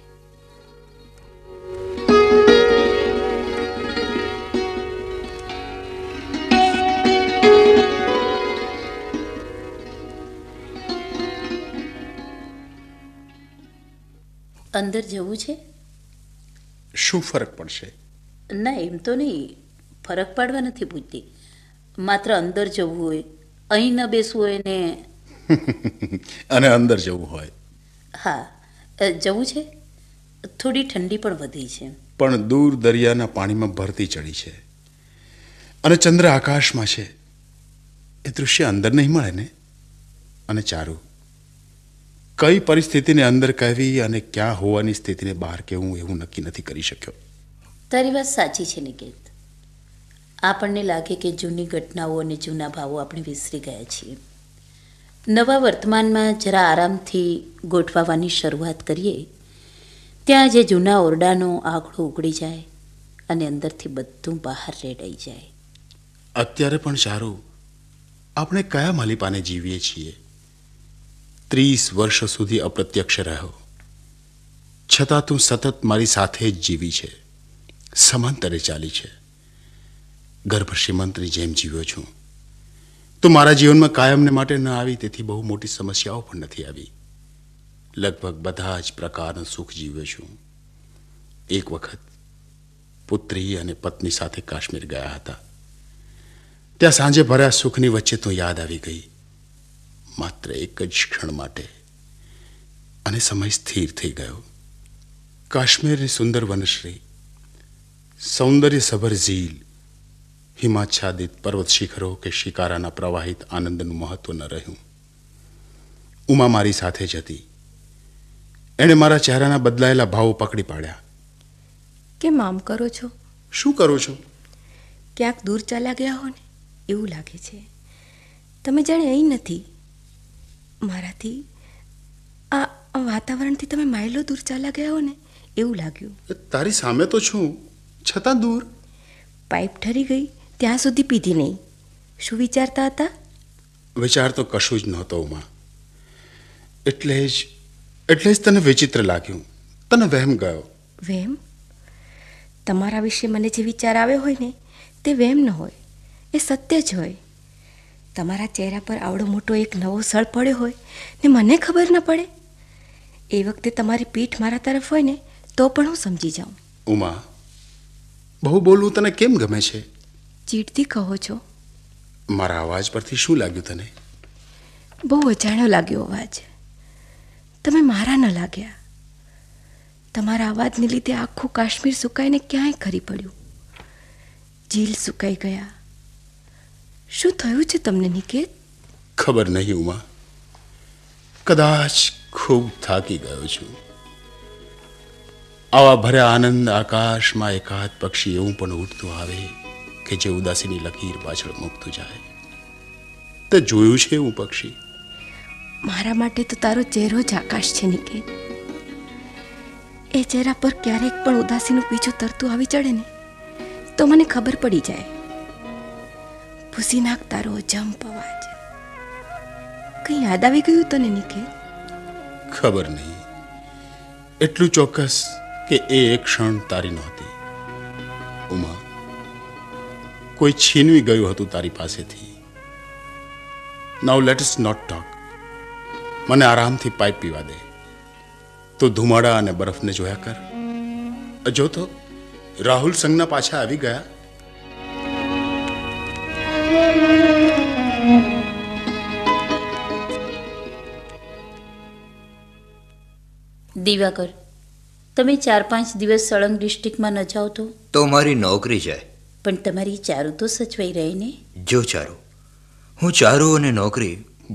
અંદર જવું છે શું ફરક પડશે ના એમ તો નહીં ફરક પાડવા નથી પૂછતી માત્ર અંદર જવું હોય અહીં ન બેસવું હોય ને અને અંદર જવું હોય હા જવું છે થોડી ઠંડી પણ વધી છે પણ દૂર દરિયાના પાણીમાં ભરતી ચડી છે અને ચંદ્ર આકાશમાં છે એ દૃશ્ય અંદર નહીં મળે ને અને ચારું કઈ પરિસ્થિતિને અંદર કહેવી અને ક્યાં હોવાની સ્થિતિને બહાર કહેવું એવું નક્કી નથી કરી શક્યો તારી વાત સાચી છે નિકેત આપણને લાગે કે જૂની ઘટનાઓ અને જૂના ભાવો આપણે વિસરી ગયા છીએ નવા વર્તમાનમાં જરા આરામથી ગોઠવાવાની શરૂઆત કરીએ ત્યાં જે જૂના ઓરડાનો આંકડો ઉકળી જાય અને અંદરથી બધું બહાર રેડાઈ જાય અત્યારે પણ સારું આપણે કયા માલિપાને જીવીએ છીએ ત્રીસ વર્ષ સુધી અપ્રત્યક્ષ રહ્યો છતાં તું સતત મારી સાથે જ જીવી છે સમાંતરે ચાલી છે ગર્ભ શ્રીમંતની જેમ જીવ્યો છું તો મારા જીવનમાં કાયમને માટે ન આવી તેથી બહુ મોટી સમસ્યાઓ પણ નથી આવી લગભગ બધા જ પ્રકારનું સુખ જીવ્યો છું એક વખત પુત્રી અને પત્ની સાથે કાશ્મીર ગયા હતા ત્યાં સાંજે ભર્યા સુખની વચ્ચે તો યાદ આવી ગઈ માત્ર એક જ ક્ષણ માટે અને સમય સ્થિર થઈ ગયો કાશ્મીરની સુંદર વનશ્રી સૌંદર્યસભર ઝીલ હિમાચ્છાદિત પર્વત શિખરો કે શિકારાના પ્રવાહિત આનંદનું મહત્વ ન રહ્યું ઉમા મારી સાથે જ હતી એણે મારા ચહેરાના બદલાયેલા ભાવો પકડી પાડ્યા કેમ આમ કરો છો શું કરો છો ક્યાંક દૂર ચાલ્યા ગયા હો ને એવું લાગે છે તમે જાણે અહીં નથી મારાથી આ વાતાવરણથી તમે માઇલો દૂર ચાલ્યા ગયા હો ને એવું લાગ્યું તારી સામે તો છું છતાં દૂર પાઇપ ઠરી ગઈ ત્યાં સુધી પીધી નહીં શું વિચારતા હતા વિચાર તો કશું જ નહોતો ઉમા એટલે જ એટલે જ તને વિચિત્ર લાગ્યું તને વહેમ ગયો વહેમ તમારા વિશે મને જે વિચાર આવ્યો હોય ને તે વહેમ ન હોય એ સત્ય જ હોય તમારા ચહેરા પર આવડો મોટો એક નવો સળ પડ્યો હોય ને મને ખબર ન પડે એ વખતે તમારી પીઠ મારા તરફ હોય ને તો પણ હું સમજી જાઉં ઉમા બહુ બોલવું તને કેમ ગમે છે ચીડતી કહો છો મારા અવાજ પરથી શું લાગ્યું તને બહુ અજાણ્યો લાગ્યો અવાજ તમે મારા ન લાગ્યા તમારા અવાજને લીધે આખું કાશ્મીર સુકાઈને ક્યાંય ખરી પડ્યું જીલ સુકાઈ ગયા શું થયું છે તમને નિકેત ખબર નહીં ઉમા કદાચ ખૂબ થાકી ગયો છું આવા ભર્યા આનંદ આકાશમાં એકાદ પક્ષી એવું પણ ઉઠતું આવે કે જે ઉદાસીની લકીર પાછળ મૂકતું જાય તે જોયું છે હું પક્ષી મારા માટે તો તારો ચહેરો જ આકાશ છે નિકેત એ ચહેરા પર ક્યારેક પણ ઉદાસીનું પીછું તરતું આવી ચડે ને તો મને ખબર પડી જાય ભૂસી નાખ તારો જંપ અવાજ કંઈ યાદ આવી ગયું તને નિકેત ખબર નહીં એટલું ચોક્કસ કે એ એક ક્ષણ તારી નહોતી ઉમા કોઈ છીનવી ગયું હતું તારી પાસેથી now let let's not talk મને આરામથી પાઇપ પીવા દે તું ધુમાડા અને બરફને જોયા કર જો તો રાહુલ સંઘના પાછા આવી ગયા દિવાકર તમે ચાર પાંચ દિવસ સળંગ ડિસ્ટ્રિક્ટમાં ન જાઓ તો મારી નોકરી જાય પણ તમારી ચારું તો સચવાઈ રહે ને જો ચારુ હું ચારું અને નોકરી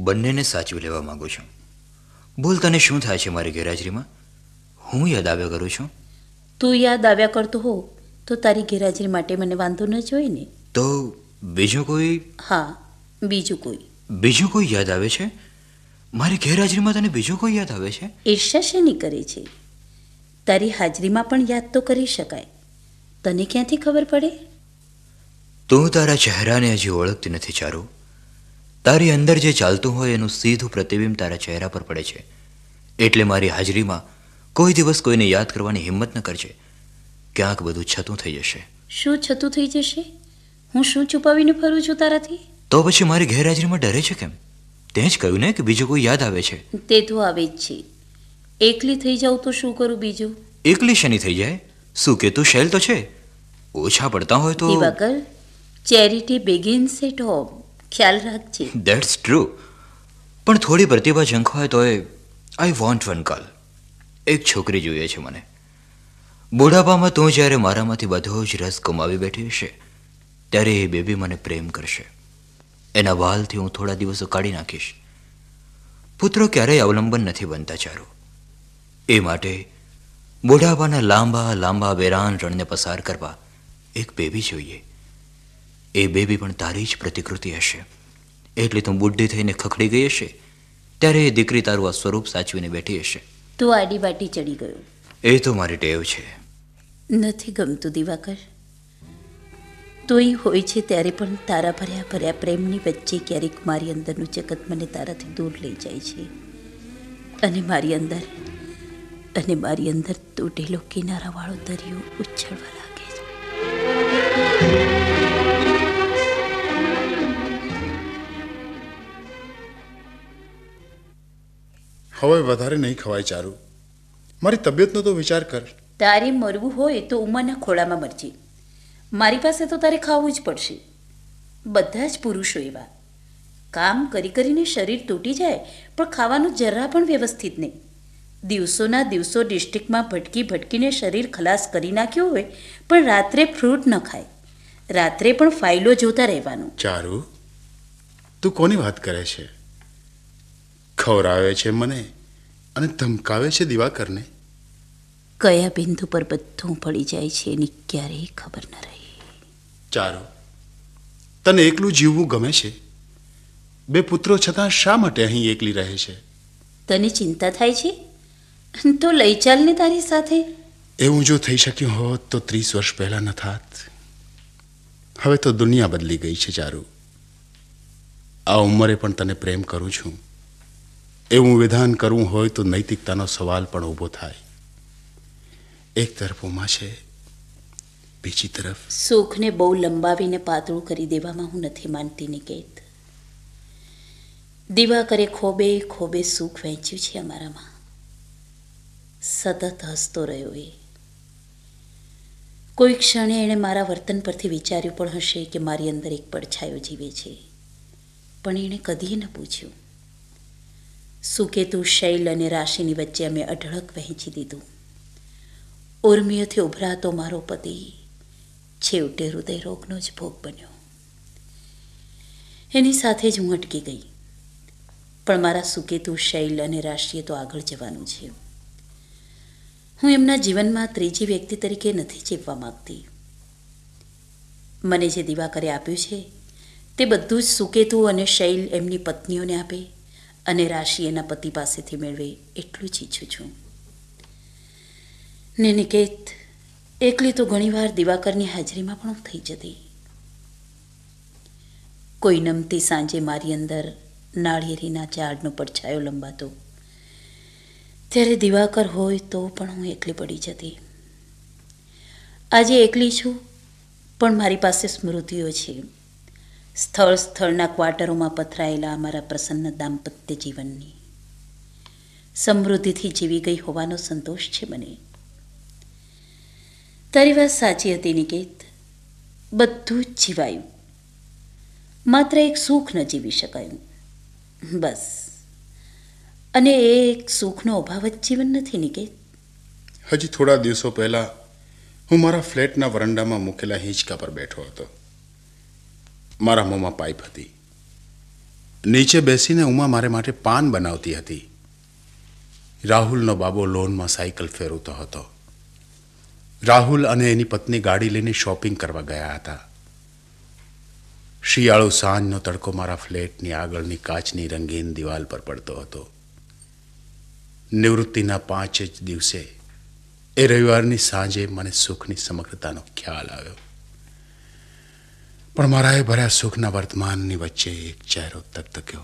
બંનેને સાચવી લેવા માંગુ છું બોલ તને શું થાય છે મારી ગેરહાજરીમાં હું યાદ આવ્યા કરું છું તું યાદ આવ્યા કરતો હો તો તારી ગેરહાજરી માટે મને વાંધો ન જોઈએ ને તો બીજું કોઈ હા બીજું કોઈ બીજું કોઈ યાદ આવે છે મારી ગેરહાજરીમાં તને બીજું કોઈ યાદ આવે છે ઈર્ષા શેની કરે છે તારી હાજરીમાં પણ યાદ તો કરી શકાય તને ક્યાંથી ખબર પડે તું તારા ચહેરાને હજી ઓળખતી નથી ચારુ તારી અંદર જે ચાલતું હોય એનું સીધું પ્રતિબિંબ તારા ચહેરા પર પડે છે એટલે મારી હાજરીમાં કોઈ દિવસ કોઈને યાદ કરવાની હિંમત ન કરજે ક્યાંક બધું છતું થઈ જશે શું છતું થઈ જશે હું શું છુપાવીને ફરું છું તારાથી તો પછી મારી ગેરહાજરીમાં ડરે છે કેમ તે જ કહ્યું ને કે બીજું કોઈ યાદ આવે છે તે તો આવે જ છે એકલી થઈ જાઉં તો શું કરું બીજું એકલી શેની થઈ જાય શું કે શૈલ તો છે ઓછા પડતા હોય તો Diwakar charity begins at home ખ્યાલ રાખજે ધેટ્સ ટ્રુ પણ થોડી પ્રતિભા ઝંખવાય તોય આઈ વોન્ટ વન ગર્લ એક છોકરી જોઈએ છે મને બુઢાપામાં તું જ્યારે મારામાંથી બધો જ રસ ગુમાવી બેઠી હશે ત્યારે એ બેબી મને પ્રેમ કરશે એના વાલથી હું થોડા દિવસો કાઢી નાખીશ પુત્રો ક્યારેય અવલંબન નથી બનતા ચારો એ માટે બુઢાપાના લાંબા લાંબા વેરાન રણને પસાર કરવા એક બેબી જોઈએ એ બેબી પણ તારી જ પ્રતિકૃતિ હશે એટલે તું બુઢી થઈને ખખડી ગઈ હશે ત્યારે એ દીકરી તારું આ સ્વરૂપ સાચવીને બેઠી હશે તું આડી બાટી ચડી ગયો એ તો મારી ટેવ છે નથી ગમતું દિવાકર તોય હોય છે ત્યારે પણ તારા ભર્યા ભર્યા પ્રેમની વચ્ચે ક્યારેક મારી અંદરનું જગત મને તારાથી દૂર લઈ જાય છે અને મારી અંદર અને મારી અંદર તૂટેલો કિનારાવાળો દરિયો ઉછળવા લાગે છે હવે વધારે નહીં ખવાય ચારું મારી તબિયતનો તો વિચાર કર તારે મરવું હોય તો ઉંમરના ખોળામાં મરજે મારી પાસે તો તારે ખાવું જ પડશે બધા જ પુરુષો એવા કામ કરી કરીને શરીર તૂટી જાય પણ ખાવાનું જરા પણ વ્યવસ્થિત નહીં દિવસોના દિવસો ડિસ્ટ્રિક્ટમાં ભટકી ભટકીને શરીર ખલાસ કરી નાખ્યું હોય પણ રાત્રે ફ્રૂટ ન ખાય રાત્રે પણ ફાઇલો જોતા રહેવાનું ચારું તું કોની વાત કરે છે ખવરાવે છે મને અને ધમકાવે છે દિવાકરને કયા બિંદુ પર બધું પડી જાય છે એની ક્યારેય ખબર ન રહી ચારો તને એકલું જીવવું ગમે છે બે પુત્રો છતાં શા માટે અહીં એકલી રહે છે તને ચિંતા થાય છે તો લઈ ચાલને તારી સાથે એવું જો થઈ શક્યું હોત તો ત્રીસ વર્ષ પહેલાં ન થાત હવે તો દુનિયા બદલી ગઈ છે ચારું આ ઉંમરે પણ તને પ્રેમ કરું છું એવું વિધાન કરવું હોય તો નૈતિકતાનો સવાલ પણ ઊભો થાય એક તરફ ઉમા છે બીજી તરફ સુખને બહુ લંબાવીને પાતળું કરી દેવામાં હું નથી માનતી નિકેત દીવા કરે ખોબે ખોબે સુખ વહેંચ્યું છે અમારામાં સતત હસતો રહ્યો એ કોઈ ક્ષણે એણે મારા વર્તન પરથી વિચાર્યું પણ હશે કે મારી અંદર એક પડછાયો જીવે છે પણ એણે કદીએ ન પૂછ્યું સુકેતુ શૈલ અને રાશિની વચ્ચે અમે અઢળક વહેંચી દીધું ઉર્મિયથી ઉભરાતો મારો પતિ છેવટે હૃદય રોગનો જ ભોગ બન્યો એની સાથે જ હું અટકી ગઈ પણ મારા સુકેતુ શૈલ અને રાશિએ તો આગળ જવાનું છે હું એમના જીવનમાં ત્રીજી વ્યક્તિ તરીકે નથી જીવવા માગતી મને જે દિવાકરે આપ્યું છે તે બધું જ સુકેતુ અને શૈલ એમની પત્નીઓને આપે અને રાશિ એના પતિ પાસેથી મેળવે એટલું જ ઈચ્છું છું ને નિકેત એકલી તો ઘણીવાર દિવાકરની હાજરીમાં પણ થઈ જતી કોઈ નમતી સાંજે મારી અંદર નાળિયેરીના ઝાડનો પડછાયો લંબાતો ત્યારે દિવાકર હોય તો પણ હું એકલી પડી જતી આજે એકલી છું પણ મારી પાસે સ્મૃતિઓ છે સ્થળ સ્થળના ક્વાર્ટરોમાં પથરાયેલા અમારા પ્રસન્ન દાંપત્ય જીવનની સમૃદ્ધિથી જીવી ગઈ હોવાનો સંતોષ છે મને તારી વાત સાચી હતી નિકેત બધું જ જીવાયું માત્ર એક સુખ ન જીવી શકાયું બસ અને એ એક સુખનો અભાવ જ જીવન નથી નિકેત હજી થોડા દિવસો પહેલાં હું મારા ફ્લેટના વરંડામાં મૂકેલા હિંચકા પર બેઠો હતો મારા મોંમાં પાઇપ હતી નીચે બેસીને ઉમા મારે માટે પાન બનાવતી હતી રાહુલનો બાબો લોનમાં સાયકલ ફેરવતો હતો રાહુલ અને એની પત્ની ગાડી લઈને શોપિંગ કરવા ગયા હતા શિયાળો સાંજનો તડકો મારા ફ્લેટની આગળની કાચની રંગીન દિવાલ પર પડતો હતો નિવૃત્તિના પાંચ જ દિવસે એ રવિવારની સાંજે મને સુખની સમગ્રતાનો ખ્યાલ આવ્યો પણ મારા એ ભર્યા સુખના વર્તમાનની વચ્ચે એક ચહેરો તકતક્યો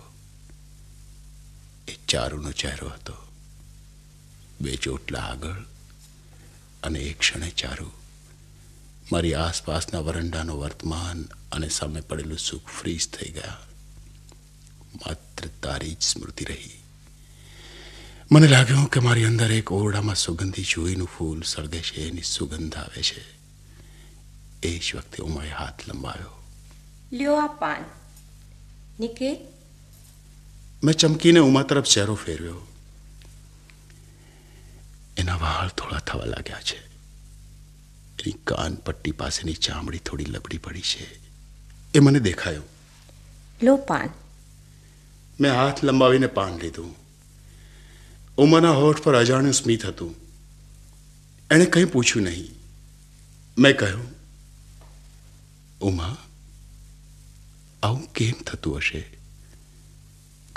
એ ચારુનો ચહેરો હતો બે ચોટલા આગળ અને એક ક્ષણે ચારુ મારી આસપાસના વરંડાનો વર્તમાન અને સામે પડેલું સુખ ફ્રીઝ થઈ ગયા માત્ર તારી જ સ્મૃતિ રહી મને લાગ્યું કે મારી અંદર એક ઓરડામાં સુગંધી જુઈનું ફૂલ સળગે છે એની સુગંધ આવે છે એ જ વખતે હું મારે હાથ લંબાવ્યો લ્યોઆપાન નિકેત મેં ચમકીને ઉમા તરફ ચહેરો ફેર્યો એના વાળ થોડા થવા લાગ્યા છે એની કાન પટ્ટી પાસેની ચામડી થોડી લબડી પડી છે એ મને દેખાયું લો પાન મેં હાથ લંબાવીને પાન લીધું ઉમાના હોઠ પર અજાણ્યું સ્મિત હતું એણે કંઈ પૂછ્યું નહીં મેં કહ્યું ઉમા આવું કેમ થતું હશે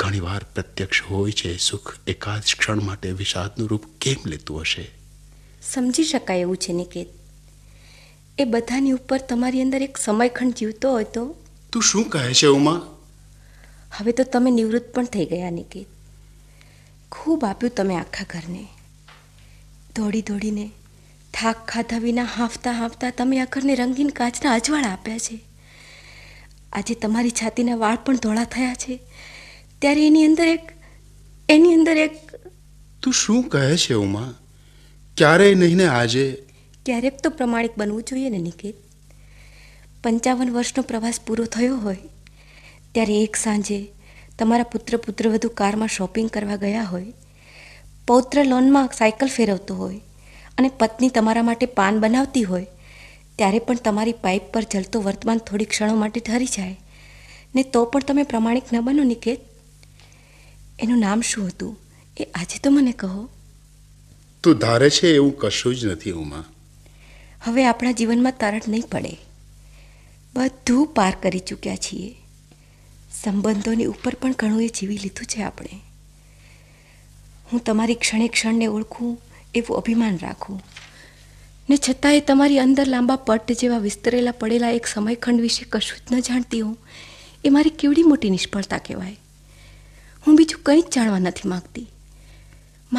ઘણીવાર પ્રત્યક્ષ હોય છે સુખ એકાદ ક્ષણ માટે વિષાદનું રૂપ કેમ લેતું હશે સમજી શકાય એવું છે નિકેત એ બધાની ઉપર તમારી અંદર એક સમયખંડ જીવતો હોય તો તું શું કહે છે ઉમા હવે તો તમે નિવૃત્ત પણ થઈ ગયા નિકેત ખૂબ આપ્યું તમે આખા ઘરને દોડી દોડીને થાક ખાધા વિના હાંફતા હાંફતા તમે આ ઘરને રંગીન કાચના અજવાળા આપ્યા છે આજે તમારી છાતીના વાળ પણ ધોળા થયા છે ત્યારે એની અંદર એક એની અંદર એક તું શું કહે છે ઉમા ક્યારેય નહીં ને આજે ક્યારેક તો પ્રમાણિક બનવું જોઈએ ને નિકેત પંચાવન વર્ષનો પ્રવાસ પૂરો થયો હોય ત્યારે એક સાંજે તમારા પુત્ર પુત્ર વધુ કારમાં શોપિંગ કરવા ગયા હોય પૌત્ર લોનમાં સાયકલ ફેરવતો હોય અને પત્ની તમારા માટે પાન બનાવતી હોય ત્યારે પણ તમારી પાઇપ પર જલતું વર્તમાન થોડી ક્ષણો માટે ઠરી જાય ને તો પણ તમે પ્રમાણિક ન બનો નિકેત એનું નામ શું હતું એ આજે તો મને કહો તું ધારે છે એવું કશું જ નથી ઉમા હવે આપણા જીવનમાં તરટ નહીં પડે બધું પાર કરી ચૂક્યા છીએ સંબંધોની ઉપર પણ ઘણું એ જીવી લીધું છે આપણે હું તમારી ક્ષણે ક્ષણને ઓળખું એવું અભિમાન રાખું ને છતાંય તમારી અંદર લાંબા પટ જેવા વિસ્તરેલા પડેલા એક સમયખંડ વિશે કશું જ ન જાણતી હોઉં એ મારી કેવડી મોટી નિષ્ફળતા કહેવાય હું બીજું કંઈ જ જાણવા નથી માગતી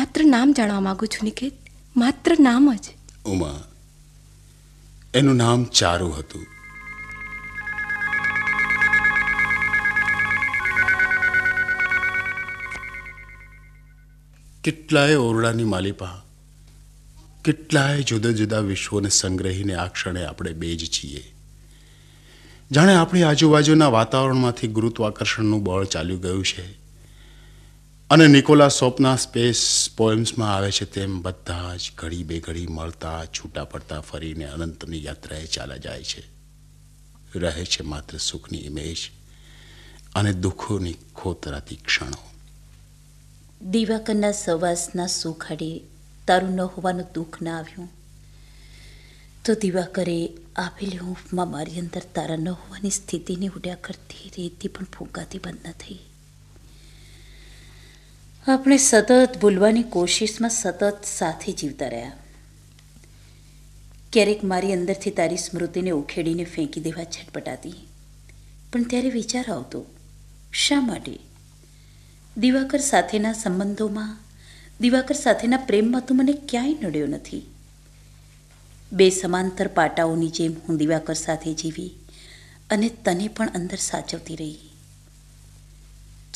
માત્ર નામ જાણવા માગું છું નિકેત માત્ર નામ જ ઉમા એનું નામ ચારુ હતું કેટલાય ઓરડાની માલિપા કેટલાય જુદા જુદા વિશ્વોને સંગ્રહીને આ ક્ષણે આપણે બે જ છીએ જાણે આપણી આજુબાજુના વાતાવરણમાંથી ગુરુત્વાકર્ષણનું બળ ચાલ્યું ગયું છે અને નિકોલા સોપના સ્પેસ પોએમ્સમાં આવે છે તેમ બધા જ ઘડી બે ઘડી મળતા છૂટા પડતા ફરીને અનંતની યાત્રાએ ચાલા જાય છે રહે છે માત્ર સુખની ઇમેજ અને દુઃખોની ખોતરાતી ક્ષણો દિવાકરના સવાસના સુખાડી તારું ન હોવાનું દુઃખ ના આવ્યું તો દિવાકરે આપેલી હૂંફમાં મારી અંદર તારા ન હોવાની સ્થિતિને ઉડ્યા કરતી રેતી પણ ફૂંકાતી બંધ ન થઈ આપણે સતત ભૂલવાની કોશિશમાં સતત સાથે જીવતા રહ્યા ક્યારેક મારી અંદરથી તારી સ્મૃતિને ઉખેડીને ફેંકી દેવા છટપટાતી પણ ત્યારે વિચાર આવતો શા માટે દિવાકર સાથેના સંબંધોમાં દિવાકર સાથેના પ્રેમમાં તો મને ક્યાંય નડ્યો નથી બે સમાંતર પાટાઓની જેમ હું દિવાકર સાથે જીવી અને તને પણ અંદર સાચવતી રહી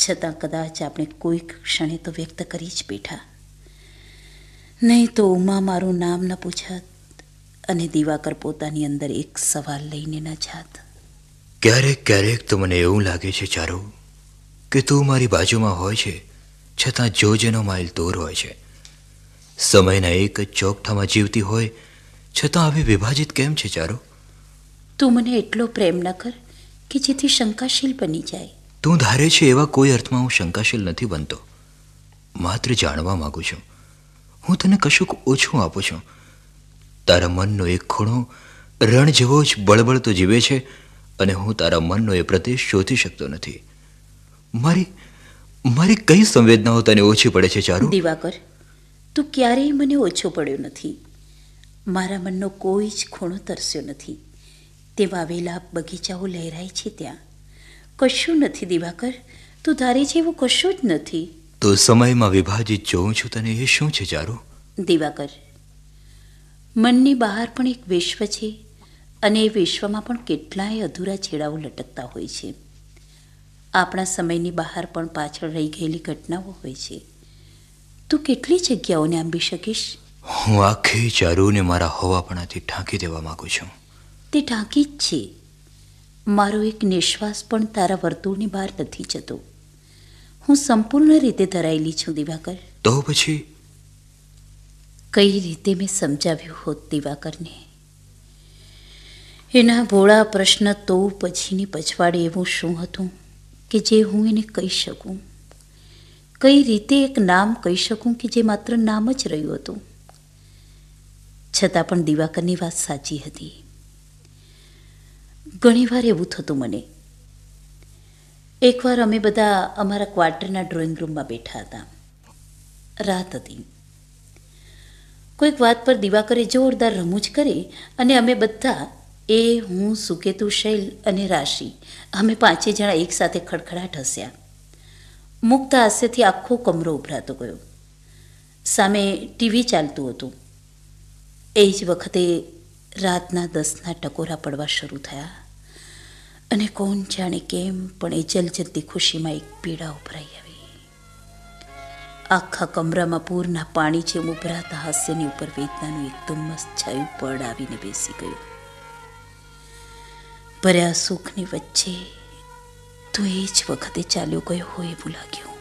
છતાં કદાચ આપણે કોઈક ક્ષણે તો વ્યક્ત કરી જ બેઠા નહીં તો ઉમા મારું નામ ન પૂછત અને દિવાકર પોતાની અંદર એક સવાલ લઈને ન જાત ક્યારેક ક્યારેક તો મને એવું લાગે છે ચારો કે તું મારી બાજુમાં હોય છે છતાં જોજેનો માઇલ દૂર હોય છે સમયના એક ચોકઠામાં જીવતી હોય છતાં હવે વિભાજિત કેમ છે ચારો તું મને એટલો પ્રેમ ન કર કે જેથી શંકાશીલ બની જાય તું ધારે છે એવા કોઈ અર્થમાં હું શંકાશીલ નથી બનતો માત્ર જાણવા માગું છું હું તને કશુંક ઓછું આપું છું તારા મનનો એક ખૂણો રણ જેવો જ બળબળતો જીવે છે અને હું તારા મનનો એ પ્રદેશ શોધી શકતો નથી મારી મારી કઈ સંવેદનાઓ તને ઓછી પડે છે ચારુ દિવાકર તું ક્યારેય મને ઓછો પડ્યો નથી મારા મનનો કોઈ જ ખૂણો તરસ્યો નથી તે વાવેલા બગીચાઓ લહેરાય છે ત્યાં કશું નથી દિવાકર તું ધારે છે એવું કશું જ નથી તો સમયમાં વિભાજિત જોઉં છું તને એ શું છે ચારુ દિવાકર મનની બહાર પણ એક વિશ્વ છે અને એ વિશ્વમાં પણ કેટલાય અધૂરા છેડાઓ લટકતા હોય છે આપણા સમયની બહાર પણ પાછળ રહી ગયેલી ઘટનાઓ હોય છે તું કેટલી જગ્યાઓને આંબી શકીશ હું આખી ચારુને મારા હવાપણાથી ઢાંકી દેવા માંગુ છું તે ઢાંકી જ છે મારો એક નિશ્વાસ પણ તારા વર્તુળની બહાર નથી જતો હું સંપૂર્ણ રીતે ધરાયેલી છું દિવાકર તો પછી કઈ રીતે મેં સમજાવ્યું હોત દિવાકરને એના ભોળા પ્રશ્ન તો પછીની પછવાડે એવું શું હતું કે જે હું એને કહી શકું કઈ રીતે એક નામ કહી શકું કે જે માત્ર નામ જ રહ્યું હતું છતાં પણ દિવાકરની વાત સાચી હતી ઘણીવાર એવું થતું મને એકવાર અમે બધા અમારા ક્વાર્ટરના ડ્રોઈંગ રૂમમાં બેઠા હતા રાત હતી કોઈક વાત પર દિવાકરે જોરદાર રમૂજ કરી અને અમે બધા એ હું સુકેતુ શૈલ અને રાશિ અમે પાંચે જણા એકસાથે ખડખડાટ હસ્યા મુક્ત હાસ્યથી આખો કમરો ઉભરાતો ગયો સામે ટીવી ચાલતું હતું એ જ વખતે રાતના દસના ટકોરા પડવા શરૂ થયા અને કોણ જાણે કેમ પણ એ જલજલતી ખુશીમાં એક પીડા ઉભરાઈ આવી આખા કમરામાં પૂરના પાણી જેમ ઉભરાતા હાસ્યની ઉપર વેદનાનું એકદમ મસ્ત છાયું પડ આવીને બેસી ગયું ભર્યા સુખની વચ્ચે તો એ જ વખતે ચાલ્યો ગયો હોય એવું લાગ્યું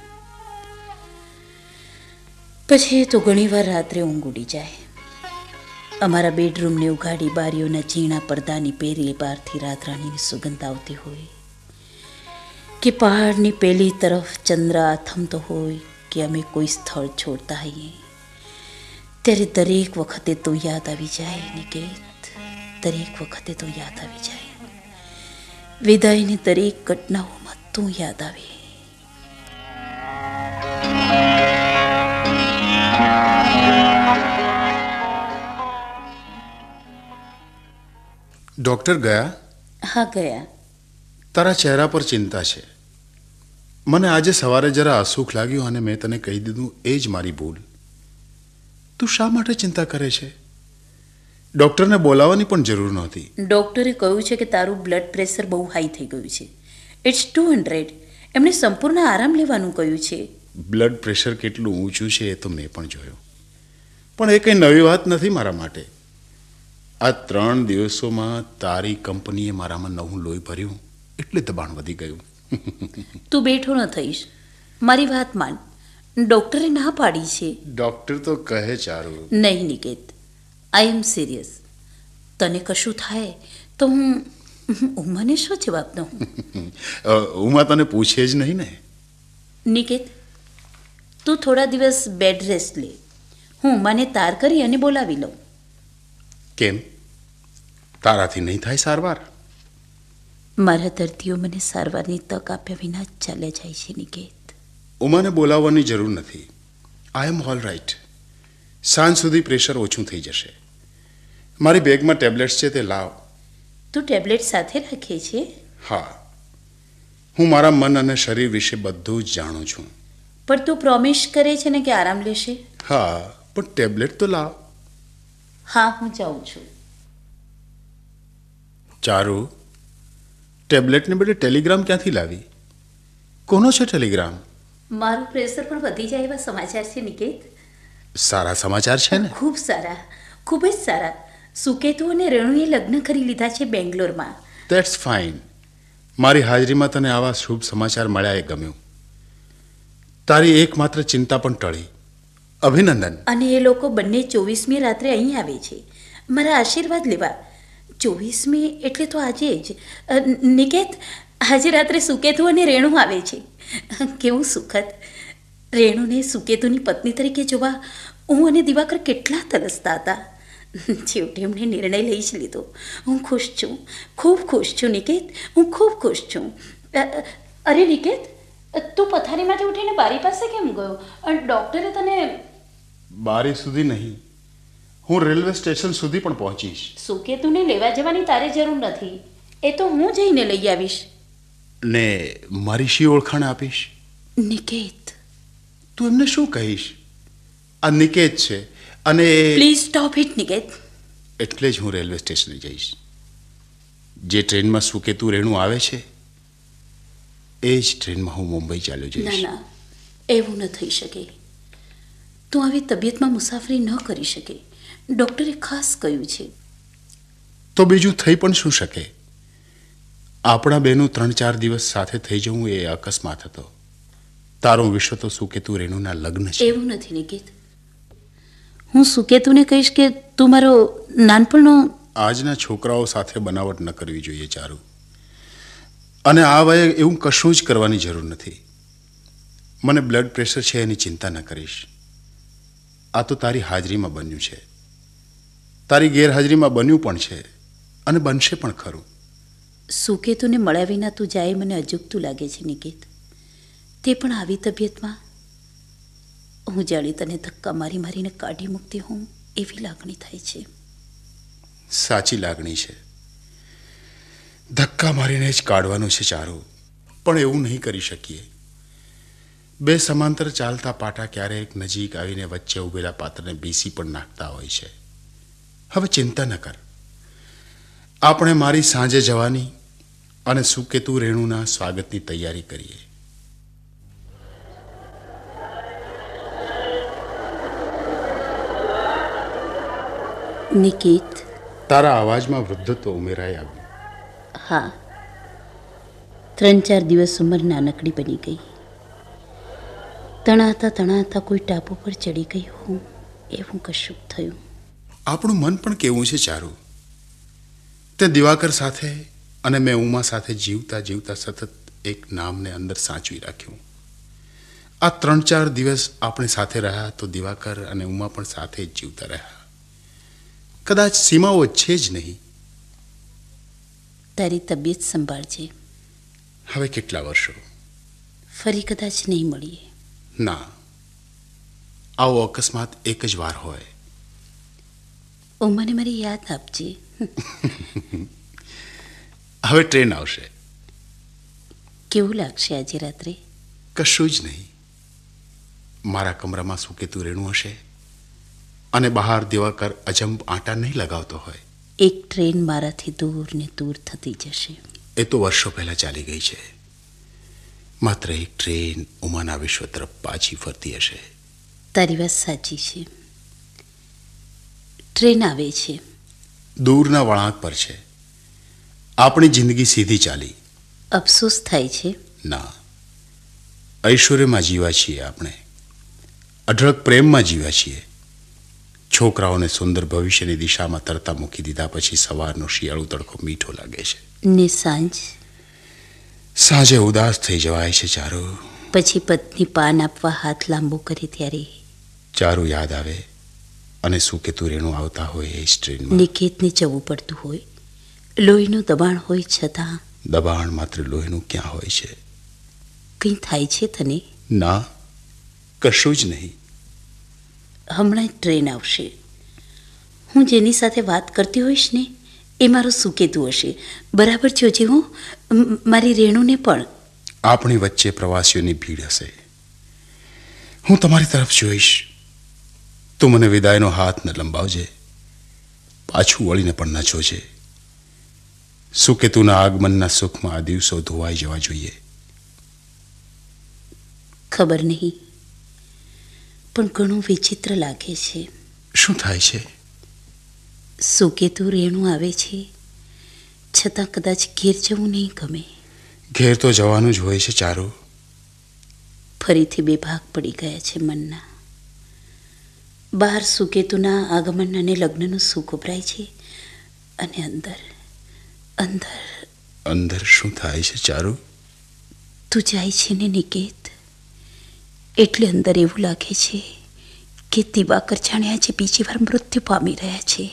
પછી તો ઘણીવાર રાત્રે ઊંઘ ઉડી જાય અમારા બેડરૂમને ઉગાડી બારીઓના ઝીણા પડદાની પહેરી બહારથી રાતરાણીની સુગંધ આવતી હોય કે પહાડની પેલી તરફ ચંદ્ર આથમતો હોય કે અમે કોઈ સ્થળ છોડતા હોઈએ ત્યારે દરેક વખતે તો યાદ આવી જાય ને કે દરેક વખતે તો યાદ આવી જાય વિદાયની દરેક ઘટનાઓમાં તું યાદ આવી ડોક્ટર ગયા હા ગયા તારા ચહેરા પર ચિંતા છે મને આજે સવારે જરા અસુખ લાગ્યું અને મેં તને કહી દીધું એ જ મારી ભૂલ તું શા માટે ચિંતા કરે છે ડૉક્ટરને બોલાવવાની પણ જરૂર નહોતી ડૉક્ટરે કહ્યું છે કે તારું બ્લડ પ્રેશર બહુ હાઈ થઈ ગયું છે ઇટ્સ ટુ હંડ્રેડ એમણે સંપૂર્ણ આરામ લેવાનું કહ્યું છે બ્લડ પ્રેશર કેટલું ઊંચું છે એ તો મેં પણ જોયું પણ એ કંઈ નવી વાત નથી મારા માટે આ ત્રણ દિવસોમાં તારી કંપનીએ મારામાં નવું લોહી ભર્યું એટલે દબાણ વધી ગયું તું બેઠો ન થઈશ મારી વાત માન ડૉક્ટરે ના પાડી છે ડોક્ટર તો કહે ચારું નહીં નિકેત આઈ એમ સિરિયસ તને કશું થાય તો હું ઉમાને શું જવાબ દઉં ઉમા તને પૂછે જ નહીં ને નિકેત તું થોડા દિવસ બેડ રેસ્ટ લે હું ઉમાને તાર કરી અને બોલાવી લઉં કેમ તારાથી નહીં થાય સારવાર મારા દર્દીઓ મને સારવારની તક આપ્યા વિના જ ચાલ્યા જાય છે નિકેત ઉમાને બોલાવવાની જરૂર નથી આઈ એમ ઓલ રાઈટ સાંજ સુધી પ્રેશર ઓછું થઈ જશે મારી બેગમાં ટેબ્લેટ્સ છે તે લાવ તું ટેબ્લેટ સાથે રાખે છીએ હા હું મારા મન અને શરીર વિશે બધું જ જાણું છું પણ તું પ્રોમિસ કરે છે ને કે આરામ લેશે હા પણ ટેબ્લેટ તો લાવ હા હું જાઉં છું ચારુ ટેબ્લેટને બદલે ટેલિગ્રામ ક્યાંથી લાવી કોનો છે ટેલિગ્રામ મારું પ્રેશર પણ વધી જાય એવા સમાચાર છે નિકેત સારા સમાચાર છે ને ખૂબ સારા ખૂબ જ સારા સુકેતુ અને રેણુએ લગ્ન કરી લીધા છે બેંગ્લોરમાં ધેટ્સ ફાઇન મારી હાજરીમાં તને આવા શુભ સમાચાર મળ્યા એ ગમ્યું તારી એકમાત્ર ચિંતા પણ ટળી અભિનંદન અને એ લોકો બંને ચોવીસમી રાત્રે અહીં આવે છે મારા આશીર્વાદ લેવા ચોવીસમી એટલે તો આજે જ નિકેત આજે રાત્રે સુકેતુ અને રેણુ આવે છે કેવું સુખદ રેણુને સુકેતુની પત્ની તરીકે જોવા હું અને દિવાકર કેટલા તરસતા હતા છેવટે એમણે નિર્ણય લઈ જ લીધો હું ખુશ છું ખૂબ ખુશ છું નિકેત હું ખૂબ ખુશ છું અરે નિકેત તું પથારીમાંથી ઉઠીને બારી પાસે કેમ ગયો અને ડૉક્ટરે તને બારી સુધી નહીં હું રેલવે સ્ટેશન સુધી પણ પહોંચીશ સુકેતુને લેવા જવાની તારે જરૂર નથી એ તો હું જઈને લઈ આવીશ ને મારી શી ઓળખાણ આપીશ નિકેત તું એમને શું કહીશ આ નિકેત છે અને પ્લીઝ સ્ટોપ ઇટ નિકેત એટલે જ હું રેલવે સ્ટેશને જઈશ જે ટ્રેનમાં સુકેતુ રેણું આવે છે એ જ ટ્રેનમાં હું મુંબઈ ચાલ્યો જઈશ ના એવું ન થઈ શકે તું આવી તબિયતમાં મુસાફરી ન કરી શકે ડૉક્ટરે ખાસ કહ્યું છે તો બીજું થઈ પણ શું શકે આપણા બેનું ત્રણ ચાર દિવસ સાથે થઈ જવું એ અકસ્માત હતો તારું વિશ્વ તો સુકેતુ રેણુના લગ્ન છે એવું નથી નિકિત હું સુકેતુને કહીશ કે તું મારો નાનપણનો આજના છોકરાઓ સાથે બનાવટ ન કરવી જોઈએ ચારું અને આ વયે એવું કશું જ કરવાની જરૂર નથી મને બ્લડ પ્રેશર છે એની ચિંતા ન કરીશ આ તો તારી હાજરીમાં બન્યું છે તારી ગેરહાજરીમાં બન્યું પણ છે અને બનશે પણ ખરું સુકેતુને મળ્યા વિના તું જાય મને અજુગતું લાગે છે નિકિત તે પણ આવી તબિયતમાં હું જાણે તને ધક્કા મારી મારીને કાઢી મૂકતી હોઉં એવી લાગણી થાય છે સાચી લાગણી છે ધક્કા મારીને જ કાઢવાનું છે ચારો પણ એવું નહીં કરી શકીએ બે સમાંતર ચાલતા પાટા ક્યારેક નજીક આવીને વચ્ચે ઉભેલા પાત્રને બીસી પણ નાખતા હોય છે હવે ચિંતા ન કર આપણે મારી સાંજે જવાની અને સુકેતુ રેણુના સ્વાગતની તૈયારી કરીએ નિકિત તારા અવાજમાં વૃદ્ધત્વ ઉમેરાઈ આવ્યું હા ત્રણ ચાર દિવસ ઉંમર નાનકડી બની ગઈ તણાતા તણાતા કોઈ ટાપુ પર ચડી ગઈ હું એવું કશુંક થયું આપણું મન પણ કેવું છે ચારું તે દિવાકર સાથે અને મેં ઉમા સાથે જીવતા જીવતા સતત એક નામને અંદર સાચવી રાખ્યું આ ત્રણ ચાર દિવસ આપણે સાથે રહ્યા તો દિવાકર અને ઉમા પણ સાથે જ જીવતા રહ્યા કદાચ સીમાઓ છે જ નહીં તારી તબિયત સંભાળજે હવે કેટલા વર્ષો ફરી કદાચ નહીં મળીએ ના આવો અકસ્માત એક જ વાર હોય ઓ મને મારી યાદ આપજે હવે ટ્રેન આવશે કેવું લાગશે આજે રાત્રે કશું જ નહીં મારા કમરામાં શું કેતું રેણું હશે અને બહાર દેવાકર અજંબ આંટા નહીં લગાવતો હોય એક ટ્રેન મારાથી દૂર ને દૂર થતી જશે એ તો વર્ષો પહેલા ચાલી ગઈ છે માત્ર એક ટ્રેન ઉમાના વિશ્વ તરફ પાછી ફરતી હશે તારી વાત સાચી છે ટ્રેન આવે છે દૂરના વળાંક પર છે આપણી જિંદગી સીધી ચાલી અફસોસ થાય છે ના ઐશ્વર્યમાં જીવા છીએ આપણે અઢળક પ્રેમમાં જીવ્યા છીએ છોકરાઓને સુંદર ભવિષ્યની દિશામાં તરતા મૂકી દીધા પછી સવારનો શિયાળુ તડકો મીઠો લાગે છે ને સાંજ સાંજે ઉદાસ થઈ જવાય છે ચારો પછી પત્ની પાન આપવા હાથ લાંબો કરે ત્યારે ચારો યાદ આવે અને શું કે રેણું આવતા હોય એ ટ્રેનમાં નિકેતને જવું પડતું હોય લોહીનું દબાણ હોય છતાં દબાણ માત્ર લોહીનું ક્યાં હોય છે કંઈ થાય છે તને ના કશું જ નહીં હમણાં જ ટ્રેન આવશે હું જેની સાથે વાત કરતી હોઈશ ને એ મારો સુકેતું હશે બરાબર જોજે હું મારી રેણુને પણ આપણી વચ્ચે પ્રવાસીઓની ભીડ હશે હું તમારી તરફ જોઈશ તું મને વિદાયનો હાથ ન લંબાવજે પાછું વળીને પણ ન જોજે સુકેતુના આગમનના સુખમાં આ દિવસો ધોવાઈ જવા જોઈએ ખબર નહીં પણ ઘણું વિચિત્ર લાગે છે શું થાય છે સુકેતુ રેણું આવે છે છતાં કદાચ ઘેર જવું નહીં ગમે ઘેર તો જવાનું જ હોય છે ચારું ફરીથી બે ભાગ પડી ગયા છે મનના બહાર સુકેતુના આગમન અને લગ્નનું સુખ ઉભરાય છે અને અંદર અંદર અંદર શું થાય છે ચારું તું જાય છે ને નિકેત એટલે અંદર એવું લાગે છે કે દિવાકર જાણ્યા છે બીજી વાર મૃત્યુ પામી રહ્યા છે